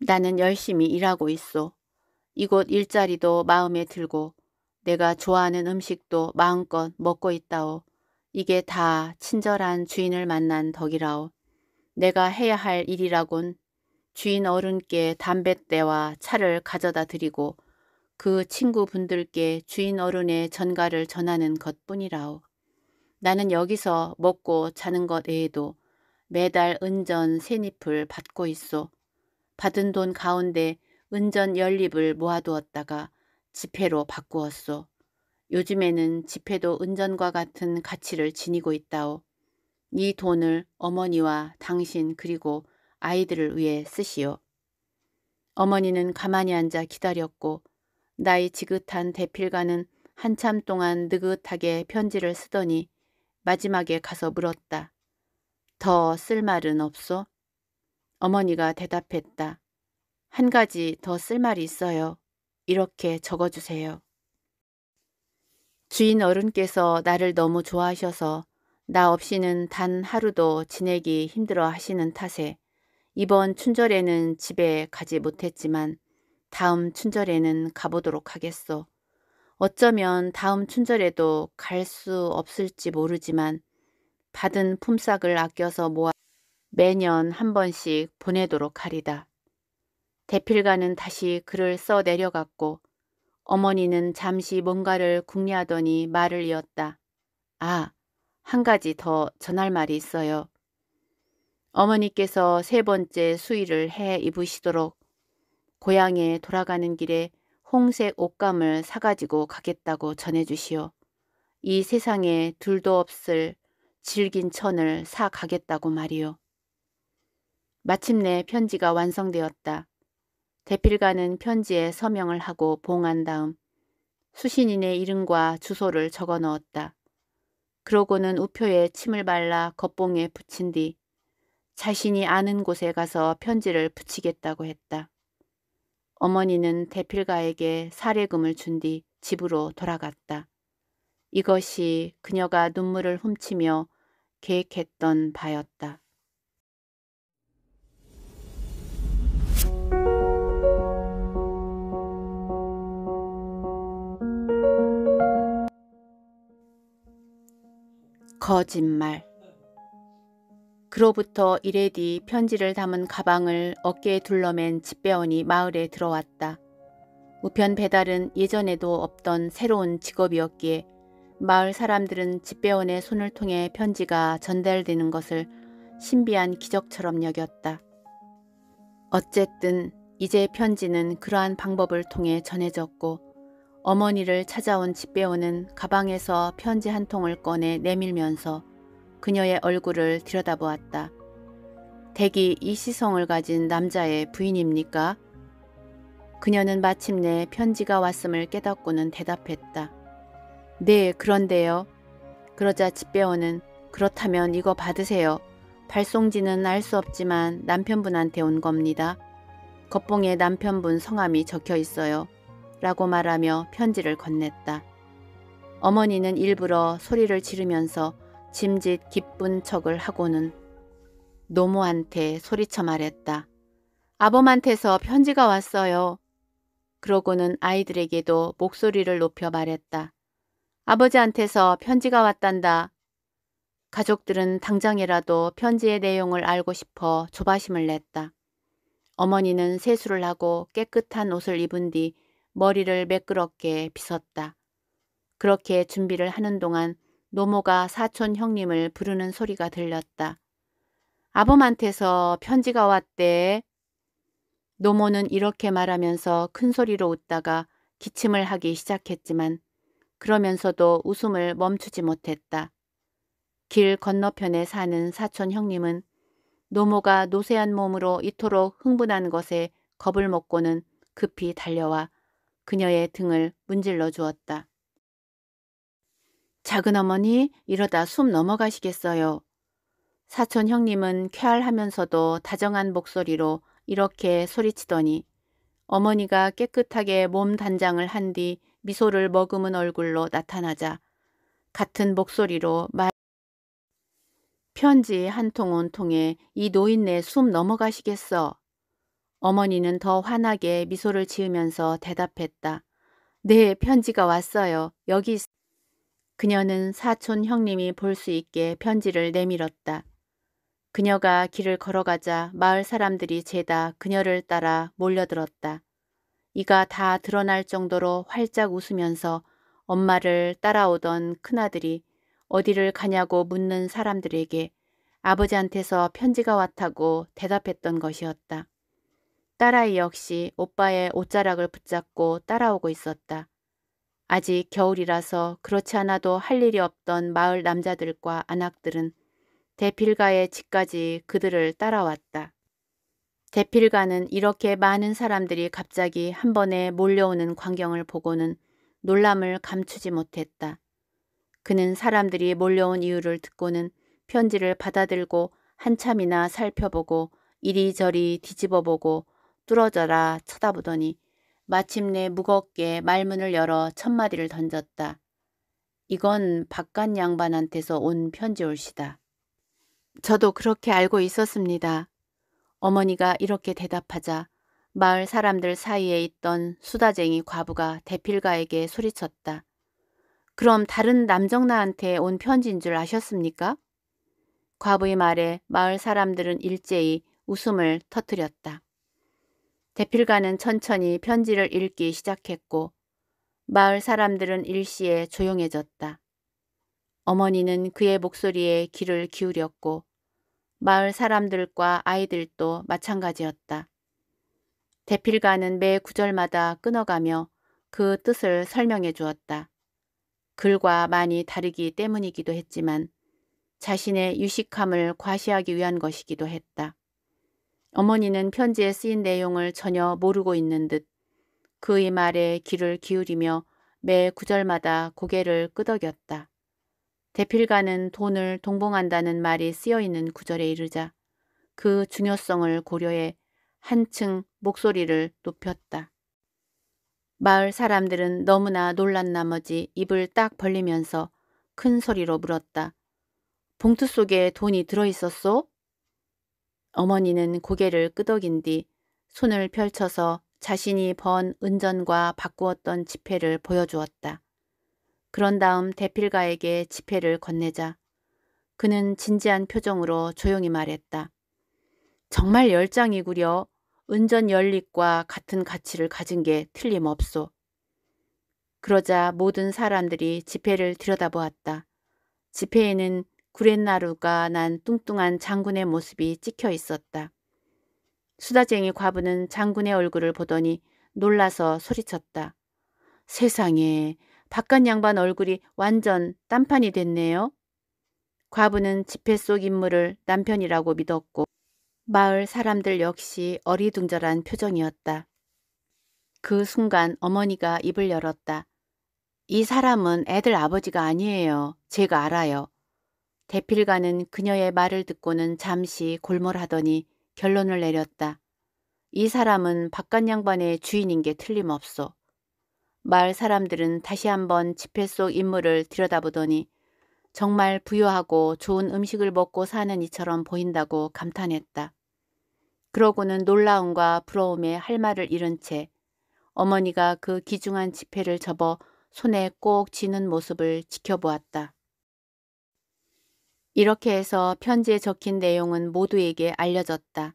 나는 열심히 일하고 있어. 이곳 일자리도 마음에 들고 내가 좋아하는 음식도 마음껏 먹고 있다오. 이게 다 친절한 주인을 만난 덕이라오. 내가 해야 할 일이라곤 주인 어른께 담뱃대와 차를 가져다 드리고 그 친구분들께 주인 어른의 전가를 전하는 것뿐이라오. 나는 여기서 먹고 자는 것 외에도 매달 은전 세잎을 받고 있어. 받은 돈 가운데 은전 열립을 모아두었다가 지폐로 바꾸었소. 요즘에는 지폐도 은전과 같은 가치를 지니고 있다오. 이 돈을 어머니와 당신 그리고 아이들을 위해 쓰시오. 어머니는 가만히 앉아 기다렸고 나이 지긋한 대필가는 한참 동안 느긋하게 편지를 쓰더니 마지막에 가서 물었다. 더 쓸 말은 없소? 어머니가 대답했다. 한 가지 더 쓸 말이 있어요. 이렇게 적어주세요. 주인 어른께서 나를 너무 좋아하셔서 나 없이는 단 하루도 지내기 힘들어 하시는 탓에 이번 춘절에는 집에 가지 못했지만 다음 춘절에는 가보도록 하겠소. 어쩌면 다음 춘절에도 갈 수 없을지 모르지만 받은 품삯을 아껴서 모아 매년 한 번씩 보내도록 하리다. 대필가는 다시 글을 써 내려갔고 어머니는 잠시 뭔가를 궁리하더니 말을 이었다. 아, 한 가지 더 전할 말이 있어요. 어머니께서 세 번째 수의를 해 입으시도록 고향에 돌아가는 길에 홍색 옷감을 사가지고 가겠다고 전해주시오. 이 세상에 둘도 없을 질긴 천을 사 가겠다고 말이오 마침내 편지가 완성되었다. 대필가는 편지에 서명을 하고 봉한 다음 수신인의 이름과 주소를 적어 넣었다. 그러고는 우표에 침을 발라 겉봉에 붙인 뒤 자신이 아는 곳에 가서 편지를 붙이겠다고 했다. 어머니는 대필가에게 사례금을 준 뒤 집으로 돌아갔다. 이것이 그녀가 눈물을 훔치며 계획했던 바였다. 거짓말 그로부터 이래 뒤 편지를 담은 가방을 어깨에 둘러맨 집배원이 마을에 들어왔다. 우편 배달은 예전에도 없던 새로운 직업이었기에 마을 사람들은 집배원의 손을 통해 편지가 전달되는 것을 신비한 기적처럼 여겼다. 어쨌든 이제 편지는 그러한 방법을 통해 전해졌고 어머니를 찾아온 집배원은 가방에서 편지 한 통을 꺼내 내밀면서 그녀의 얼굴을 들여다보았다. 댁이 이 시성을 가진 남자의 부인입니까? 그녀는 마침내 편지가 왔음을 깨닫고는 대답했다. 네, 그런데요. 그러자 집배원은 그렇다면 이거 받으세요. 발송지는 알 수 없지만 남편분한테 온 겁니다. 겉봉에 남편분 성함이 적혀 있어요. 라고 말하며 편지를 건넸다. 어머니는 일부러 소리를 지르면서 짐짓 기쁜 척을 하고는 노모한테 소리쳐 말했다. 아범한테서 편지가 왔어요. 그러고는 아이들에게도 목소리를 높여 말했다. 아버지한테서 편지가 왔단다. 가족들은 당장이라도 편지의 내용을 알고 싶어 조바심을 냈다. 어머니는 세수를 하고 깨끗한 옷을 입은 뒤 머리를 매끄럽게 빗었다. 그렇게 준비를 하는 동안 노모가 사촌 형님을 부르는 소리가 들렸다. 아범한테서 편지가 왔대. 노모는 이렇게 말하면서 큰 소리로 웃다가 기침을 하기 시작했지만 그러면서도 웃음을 멈추지 못했다. 길 건너편에 사는 사촌 형님은 노모가 노세한 몸으로 이토록 흥분한 것에 겁을 먹고는 급히 달려와 그녀의 등을 문질러 주었다. 작은 어머니 이러다 숨 넘어가시겠어요. 사촌 형님은 쾌활하면서도 다정한 목소리로 이렇게 소리치더니 어머니가 깨끗하게 몸 단장을 한 뒤 미소를 머금은 얼굴로 나타나자 같은 목소리로 말 편지 한 통 온 통에 이 노인네 숨 넘어가시겠어. 어머니는 더 환하게 미소를 지으면서 대답했다. 네, 편지가 왔어요. 여기 있... 그녀는 사촌 형님이 볼 수 있게 편지를 내밀었다. 그녀가 길을 걸어가자 마을 사람들이 죄다 그녀를 따라 몰려들었다. 이가 다 드러날 정도로 활짝 웃으면서 엄마를 따라오던 큰아들이 어디를 가냐고 묻는 사람들에게 아버지한테서 편지가 왔다고 대답했던 것이었다. 딸아이 역시 오빠의 옷자락을 붙잡고 따라오고 있었다. 아직 겨울이라서 그렇지 않아도 할 일이 없던 마을 남자들과 안악들은 대필가의 집까지 그들을 따라왔다. 대필가는 이렇게 많은 사람들이 갑자기 한 번에 몰려오는 광경을 보고는 놀람을 감추지 못했다. 그는 사람들이 몰려온 이유를 듣고는 편지를 받아들고 한참이나 살펴보고 이리저리 뒤집어보고 뚫어져라 쳐다보더니 마침내 무겁게 말문을 열어 첫마디를 던졌다. 이건 바깥 양반한테서 온 편지 올시다. 저도 그렇게 알고 있었습니다. 어머니가 이렇게 대답하자 마을 사람들 사이에 있던 수다쟁이 과부가 대필가에게 소리쳤다. 그럼 다른 남정나한테 온 편지인 줄 아셨습니까? 과부의 말에 마을 사람들은 일제히 웃음을 터뜨렸다. 대필가는 천천히 편지를 읽기 시작했고 마을 사람들은 일시에 조용해졌다. 어머니는 그의 목소리에 귀를 기울였고 마을 사람들과 아이들도 마찬가지였다. 대필가는 매 구절마다 끊어가며 그 뜻을 설명해 주었다. 글과 많이 다르기 때문이기도 했지만 자신의 유식함을 과시하기 위한 것이기도 했다. 어머니는 편지에 쓰인 내용을 전혀 모르고 있는 듯 그의 말에 귀를 기울이며 매 구절마다 고개를 끄덕였다. 대필가는 돈을 동봉한다는 말이 쓰여있는 구절에 이르자 그 중요성을 고려해 한층 목소리를 높였다. 마을 사람들은 너무나 놀란 나머지 입을 딱 벌리면서 큰 소리로 물었다. 봉투 속에 돈이 들어있었소? 어머니는 고개를 끄덕인 뒤 손을 펼쳐서 자신이 번 은전과 바꾸었던 지폐를 보여주었다. 그런 다음 대필가에게 지폐를 건네자 그는 진지한 표정으로 조용히 말했다. 정말 열장이구려. 은전 열립과 같은 가치를 가진 게 틀림없소. 그러자 모든 사람들이 지폐를 들여다보았다. 지폐에는 구렛나루가 난 뚱뚱한 장군의 모습이 찍혀 있었다. 수다쟁이 과부는 장군의 얼굴을 보더니 놀라서 소리쳤다. 세상에 바깥 양반 얼굴이 완전 딴판이 됐네요. 과부는 지폐 속 인물을 남편이라고 믿었고 마을 사람들 역시 어리둥절한 표정이었다. 그 순간 어머니가 입을 열었다. 이 사람은 애들 아버지가 아니에요. 제가 알아요. 대필가는 그녀의 말을 듣고는 잠시 골몰하더니 결론을 내렸다. 이 사람은 바깥 양반의 주인인 게 틀림없소. 마을 사람들은 다시 한번 지폐 속 인물을 들여다보더니 정말 부유하고 좋은 음식을 먹고 사는 이처럼 보인다고 감탄했다. 그러고는 놀라움과 부러움에 할 말을 잃은 채 어머니가 그귀중한 지폐를 접어 손에 꼭 쥐는 모습을 지켜보았다. 이렇게 해서 편지에 적힌 내용은 모두에게 알려졌다.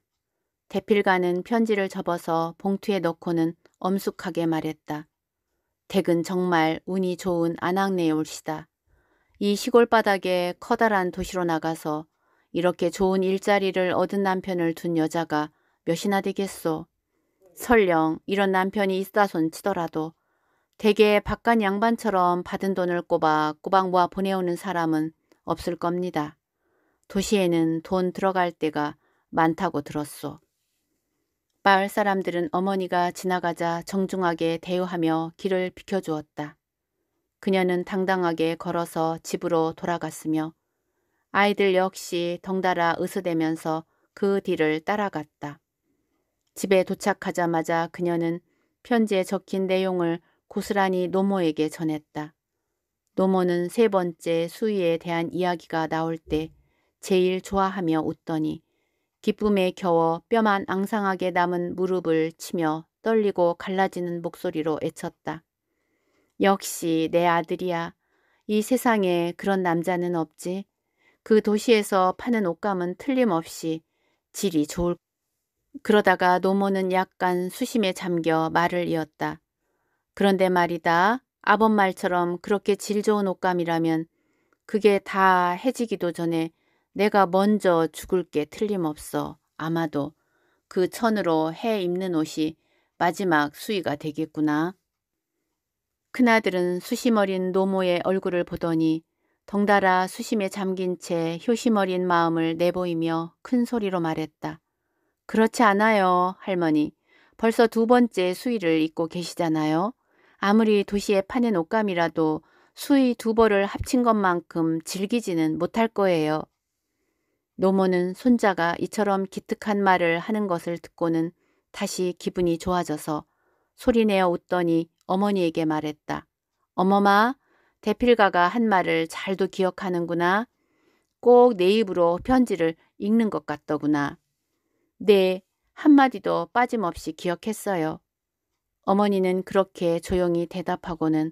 대필가는 편지를 접어서 봉투에 넣고는 엄숙하게 말했다. 댁은 정말 운이 좋은 안악내에 올시다. 이 시골 바닥에 커다란 도시로 나가서 이렇게 좋은 일자리를 얻은 남편을 둔 여자가 몇이나 되겠소. 설령 이런 남편이 있다손 치더라도 대개 바깥 양반처럼 받은 돈을 꼬박꼬박 모아 보내오는 사람은 없을 겁니다. 도시에는 돈 들어갈 때가 많다고 들었소. 마을 사람들은 어머니가 지나가자 정중하게 대우하며 길을 비켜주었다. 그녀는 당당하게 걸어서 집으로 돌아갔으며 아이들 역시 덩달아 으스대면서 그 뒤를 따라갔다. 집에 도착하자마자 그녀는 편지에 적힌 내용을 고스란히 노모에게 전했다. 노모는 세 번째 수위에 대한 이야기가 나올 때 제일 좋아하며 웃더니 기쁨에 겨워 뼈만 앙상하게 남은 무릎을 치며 떨리고 갈라지는 목소리로 애쳤다. 역시 내 아들이야. 이 세상에 그런 남자는 없지. 그 도시에서 파는 옷감은 틀림없이 질이 좋을 그러다가 노모는 약간 수심에 잠겨 말을 이었다. 그런데 말이다. 아범 말처럼 그렇게 질 좋은 옷감이라면 그게 다 해지기도 전에 내가 먼저 죽을 게 틀림없어 아마도 그 천으로 해 입는 옷이 마지막 수위가 되겠구나. 큰아들은 수심 어린 노모의 얼굴을 보더니 덩달아 수심에 잠긴 채 효심 어린 마음을 내보이며 큰 소리로 말했다. 그렇지 않아요, 할머니. 벌써 두 번째 수위를 입고 계시잖아요. 아무리 도시에 파는 옷감이라도 수의 두 벌을 합친 것만큼 즐기지는 못할 거예요. 노모는 손자가 이처럼 기특한 말을 하는 것을 듣고는 다시 기분이 좋아져서 소리내어 웃더니 어머니에게 말했다. 어머마, 대필가가 한 말을 잘도 기억하는구나. 꼭 내 입으로 편지를 읽는 것 같더구나. 네, 한마디도 빠짐없이 기억했어요. 어머니는 그렇게 조용히 대답하고는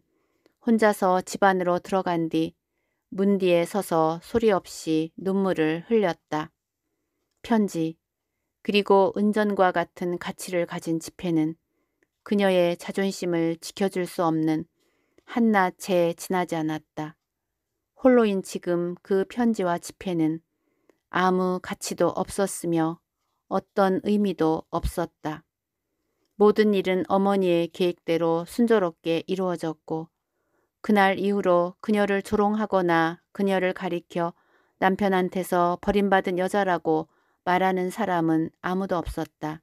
혼자서 집 안으로 들어간 뒤 문 뒤에 서서 소리 없이 눈물을 흘렸다. 편지 그리고 은전과 같은 가치를 가진 집회는 그녀의 자존심을 지켜줄 수 없는 한낱채 지나지 않았다. 홀로인 지금 그 편지와 집회는 아무 가치도 없었으며 어떤 의미도 없었다. 모든 일은 어머니의 계획대로 순조롭게 이루어졌고 그날 이후로 그녀를 조롱하거나 그녀를 가리켜 남편한테서 버림받은 여자라고 말하는 사람은 아무도 없었다.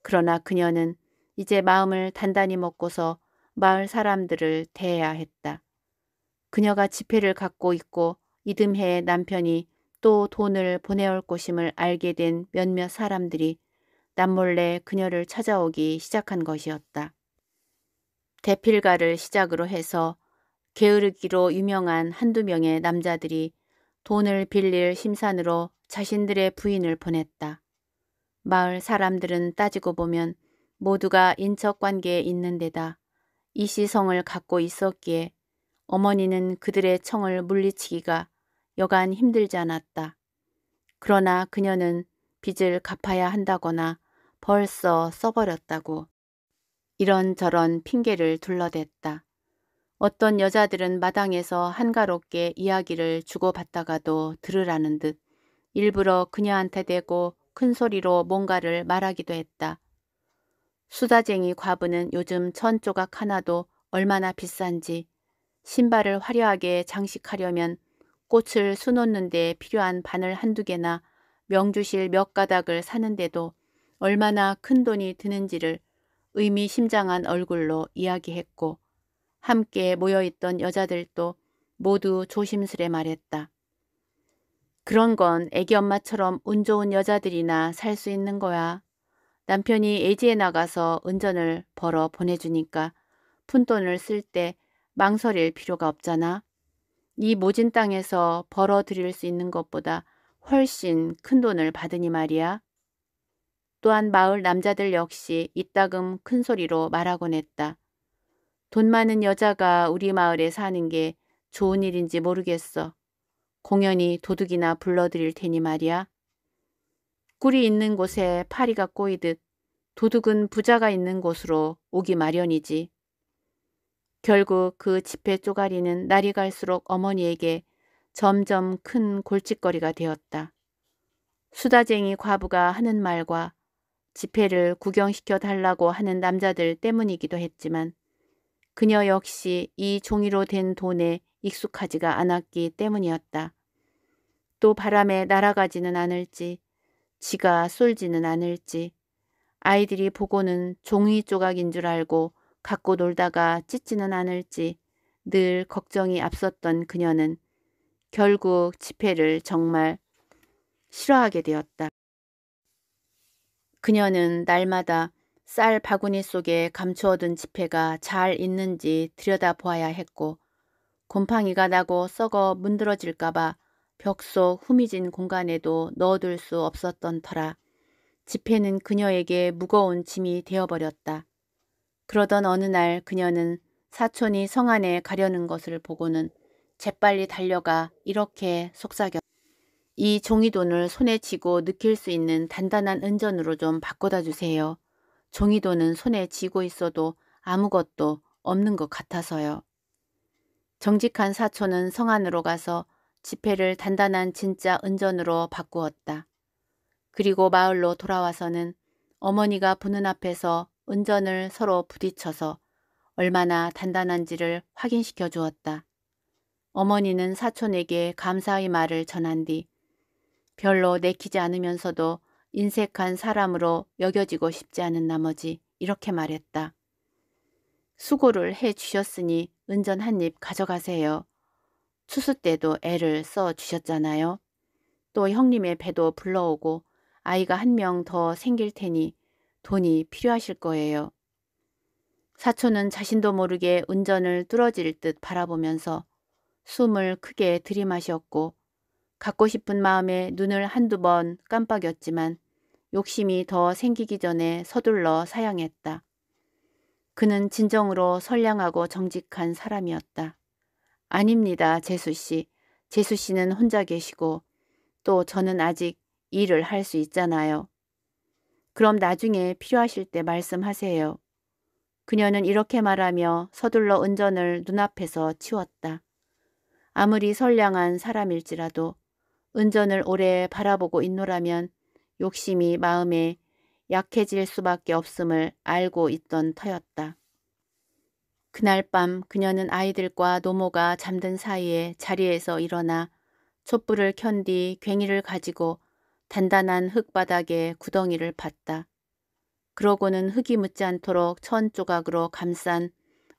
그러나 그녀는 이제 마음을 단단히 먹고서 마을 사람들을 대해야 했다. 그녀가 지폐를 갖고 있고 이듬해 남편이 또 돈을 보내올 것임을 알게 된 몇몇 사람들이 남몰래 그녀를 찾아오기 시작한 것이었다. 대필가를 시작으로 해서 게으르기로 유명한 한두 명의 남자들이 돈을 빌릴 심산으로 자신들의 부인을 보냈다. 마을 사람들은 따지고 보면 모두가 인척관계에 있는 데다 이시성을 갖고 있었기에 어머니는 그들의 청을 물리치기가 여간 힘들지 않았다. 그러나 그녀는 빚을 갚아야 한다거나 벌써 써버렸다고. 이런저런 핑계를 둘러댔다. 어떤 여자들은 마당에서 한가롭게 이야기를 주고받다가도 들으라는 듯 일부러 그녀한테 대고 큰 소리로 뭔가를 말하기도 했다. 수다쟁이 과부는 요즘 천 조각 하나도 얼마나 비싼지 신발을 화려하게 장식하려면 꽃을 수놓는 데 필요한 바늘 한두 개나 명주실 몇 가닥을 사는데도 얼마나 큰 돈이 드는지를 의미심장한 얼굴로 이야기했고 함께 모여있던 여자들도 모두 조심스레 말했다. 그런 건 애기 엄마처럼 운 좋은 여자들이나 살 수 있는 거야. 남편이 애지에 나가서 은전을 벌어 보내주니까 푼돈을 쓸 때 망설일 필요가 없잖아. 이 모진 땅에서 벌어 들일 수 있는 것보다 훨씬 큰 돈을 받으니 말이야. 또한 마을 남자들 역시 이따금 큰 소리로 말하곤 했다. 돈 많은 여자가 우리 마을에 사는 게 좋은 일인지 모르겠어. 공연히 도둑이나 불러드릴 테니 말이야. 꿀이 있는 곳에 파리가 꼬이듯 도둑은 부자가 있는 곳으로 오기 마련이지. 결국 그 집회 쪼가리는 날이 갈수록 어머니에게 점점 큰 골칫거리가 되었다. 수다쟁이 과부가 하는 말과 집회를 구경시켜 달라고 하는 남자들 때문이기도 했지만 그녀 역시 이 종이로 된 돈에 익숙하지가 않았기 때문이었다. 또 바람에 날아가지는 않을지 지가 쏠지는 않을지 아이들이 보고는 종이 조각인 줄 알고 갖고 놀다가 찢지는 않을지 늘 걱정이 앞섰던 그녀는 결국 집회를 정말 싫어하게 되었다. 그녀는 날마다 쌀 바구니 속에 감추어둔 지폐가 잘 있는지 들여다보아야 했고 곰팡이가 나고 썩어 문드러질까봐 벽속 후미진 공간에도 넣어둘 수 없었던 터라 지폐는 그녀에게 무거운 짐이 되어버렸다. 그러던 어느 날 그녀는 사촌이 성 안에 가려는 것을 보고는 재빨리 달려가 이렇게 속삭였다. 이 종이돈을 손에 쥐고 느낄 수 있는 단단한 은전으로 좀 바꿔다 주세요. 종이돈은 손에 쥐고 있어도 아무것도 없는 것 같아서요. 정직한 사촌은 성안으로 가서 지폐를 단단한 진짜 은전으로 바꾸었다. 그리고 마을로 돌아와서는 어머니가 부는 앞에서 은전을 서로 부딪혀서 얼마나 단단한지를 확인시켜 주었다. 어머니는 사촌에게 감사의 말을 전한 뒤 별로 내키지 않으면서도 인색한 사람으로 여겨지고 싶지 않은 나머지 이렇게 말했다. 수고를 해주셨으니 은전 한 입 가져가세요. 추수 때도 애를 써주셨잖아요. 또 형님의 배도 불러오고 아이가 한 명 더 생길 테니 돈이 필요하실 거예요. 사촌은 자신도 모르게 은전을 뚫어질 듯 바라보면서 숨을 크게 들이마셨고 갖고 싶은 마음에 눈을 한두 번 깜빡였지만 욕심이 더 생기기 전에 서둘러 사양했다. 그는 진정으로 선량하고 정직한 사람이었다. 아닙니다, 재수 씨. 재수 씨는 혼자 계시고 또 저는 아직 일을 할 수 있잖아요. 그럼 나중에 필요하실 때 말씀하세요. 그녀는 이렇게 말하며 서둘러 은전을 눈앞에서 치웠다. 아무리 선량한 사람일지라도 은전을 오래 바라보고 있노라면 욕심이 마음에 약해질 수밖에 없음을 알고 있던 터였다. 그날 밤 그녀는 아이들과 노모가 잠든 사이에 자리에서 일어나 촛불을 켠 뒤 괭이를 가지고 단단한 흙바닥에 구덩이를 봤다. 그러고는 흙이 묻지 않도록 천 조각으로 감싼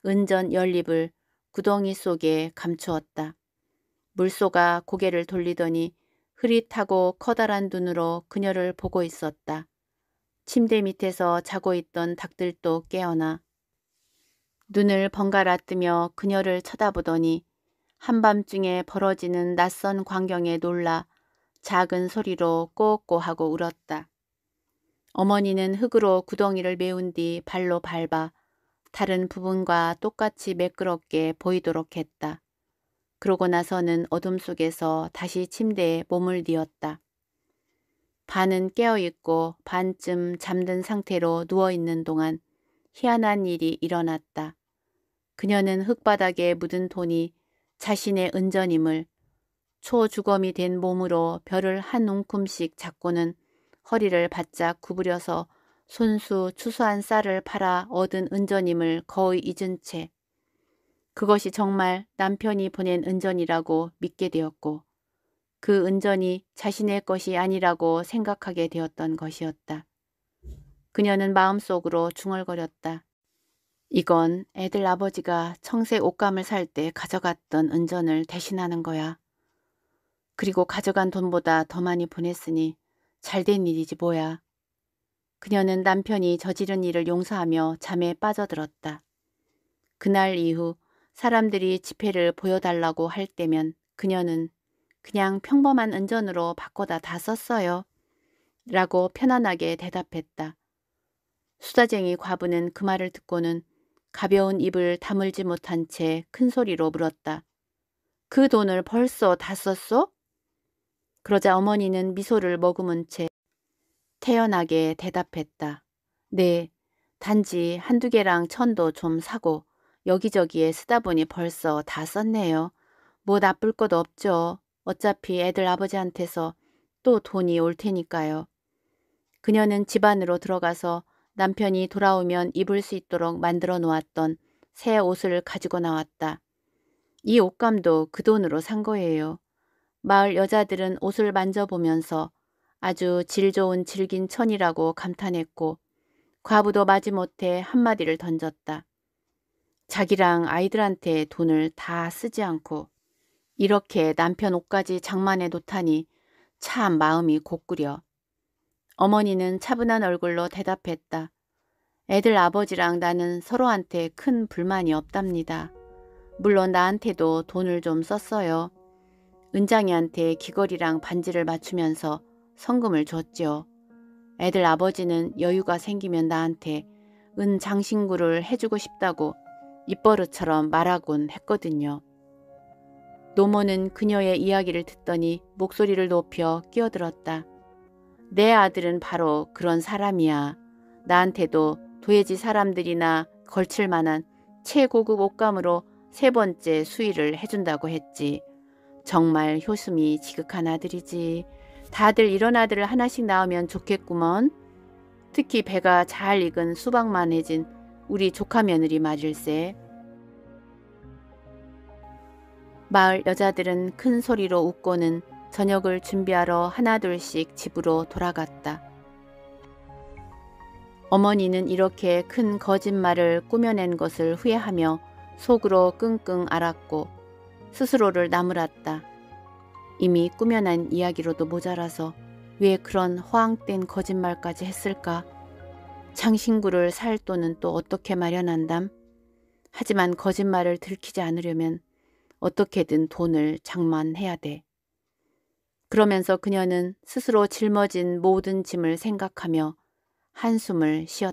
은전 연립을 구덩이 속에 감추었다. 물소가 고개를 돌리더니 흐릿하고 커다란 눈으로 그녀를 보고 있었다. 침대 밑에서 자고 있던 닭들도 깨어나 눈을 번갈아 뜨며 그녀를 쳐다보더니 한밤중에 벌어지는 낯선 광경에 놀라 작은 소리로 꼬꼬하고 울었다. 어머니는 흙으로 구덩이를 메운 뒤 발로 밟아 다른 부분과 똑같이 매끄럽게 보이도록 했다. 그러고 나서는 어둠 속에서 다시 침대에 몸을 뉘었다. 반은 깨어있고 반쯤 잠든 상태로 누워있는 동안 희한한 일이 일어났다. 그녀는 흙바닥에 묻은 돈이 자신의 은전임을 초주검이 된 몸으로 별을 한웅큼씩 잡고는 허리를 바짝 구부려서 손수 추수한 쌀을 팔아 얻은 은전임을 거의 잊은 채 그것이 정말 남편이 보낸 은전이라고 믿게 되었고 그 은전이 자신의 것이 아니라고 생각하게 되었던 것이었다. 그녀는 마음속으로 중얼거렸다. 이건 애들 아버지가 청새 옷감을 살 때 가져갔던 은전을 대신하는 거야. 그리고 가져간 돈보다 더 많이 보냈으니 잘 된 일이지 뭐야. 그녀는 남편이 저지른 일을 용서하며 잠에 빠져들었다. 그날 이후 사람들이 지폐를 보여달라고 할 때면 그녀는 그냥 평범한 은전으로 바꿔다 다 썼어요. 라고 편안하게 대답했다. 수다쟁이 과부는 그 말을 듣고는 가벼운 입을 다물지 못한 채 큰 소리로 물었다. 그 돈을 벌써 다 썼소? 그러자 어머니는 미소를 머금은 채 태연하게 대답했다. 네, 단지 한두 개랑 천도 좀 사고 여기저기에 쓰다 보니 벌써 다 썼네요. 뭐 나쁠 것도 없죠. 어차피 애들 아버지한테서 또 돈이 올 테니까요. 그녀는 집안으로 들어가서 남편이 돌아오면 입을 수 있도록 만들어 놓았던 새 옷을 가지고 나왔다. 이 옷감도 그 돈으로 산 거예요. 마을 여자들은 옷을 만져보면서 아주 질 좋은 질긴 천이라고 감탄했고 과부도 마지못해 한마디를 던졌다. 자기랑 아이들한테 돈을 다 쓰지 않고 이렇게 남편 옷까지 장만해 놓다니 참 마음이 고꾸려. 어머니는 차분한 얼굴로 대답했다. 애들 아버지랑 나는 서로한테 큰 불만이 없답니다. 물론 나한테도 돈을 좀 썼어요. 은장이한테 귀걸이랑 반지를 맞추면서 성금을 줬죠. 애들 아버지는 여유가 생기면 나한테 은 장신구를 해주고 싶다고 입버릇처럼 말하곤 했거든요. 노모는 그녀의 이야기를 듣더니 목소리를 높여 끼어들었다. 내 아들은 바로 그런 사람이야. 나한테도 도예지 사람들이나 걸칠 만한 최고급 옷감으로 세 번째 수위를 해준다고 했지. 정말 효심이 지극한 아들이지. 다들 이런 아들을 하나씩 낳으면 좋겠구먼. 특히 배가 잘 익은 수박만해진 우리 조카 며느리 말일세. 마을 여자들은 큰 소리로 웃고는 저녁을 준비하러 하나둘씩 집으로 돌아갔다. 어머니는 이렇게 큰 거짓말을 꾸며낸 것을 후회하며 속으로 끙끙 앓았고 스스로를 나무랐다. 이미 꾸며낸 이야기로도 모자라서 왜 그런 허황된 거짓말까지 했을까 장신구를 살 돈은 또 어떻게 마련한담? 하지만 거짓말을 들키지 않으려면 어떻게든 돈을 장만해야 돼. 그러면서 그녀는 스스로 짊어진 모든 짐을 생각하며 한숨을 쉬었다.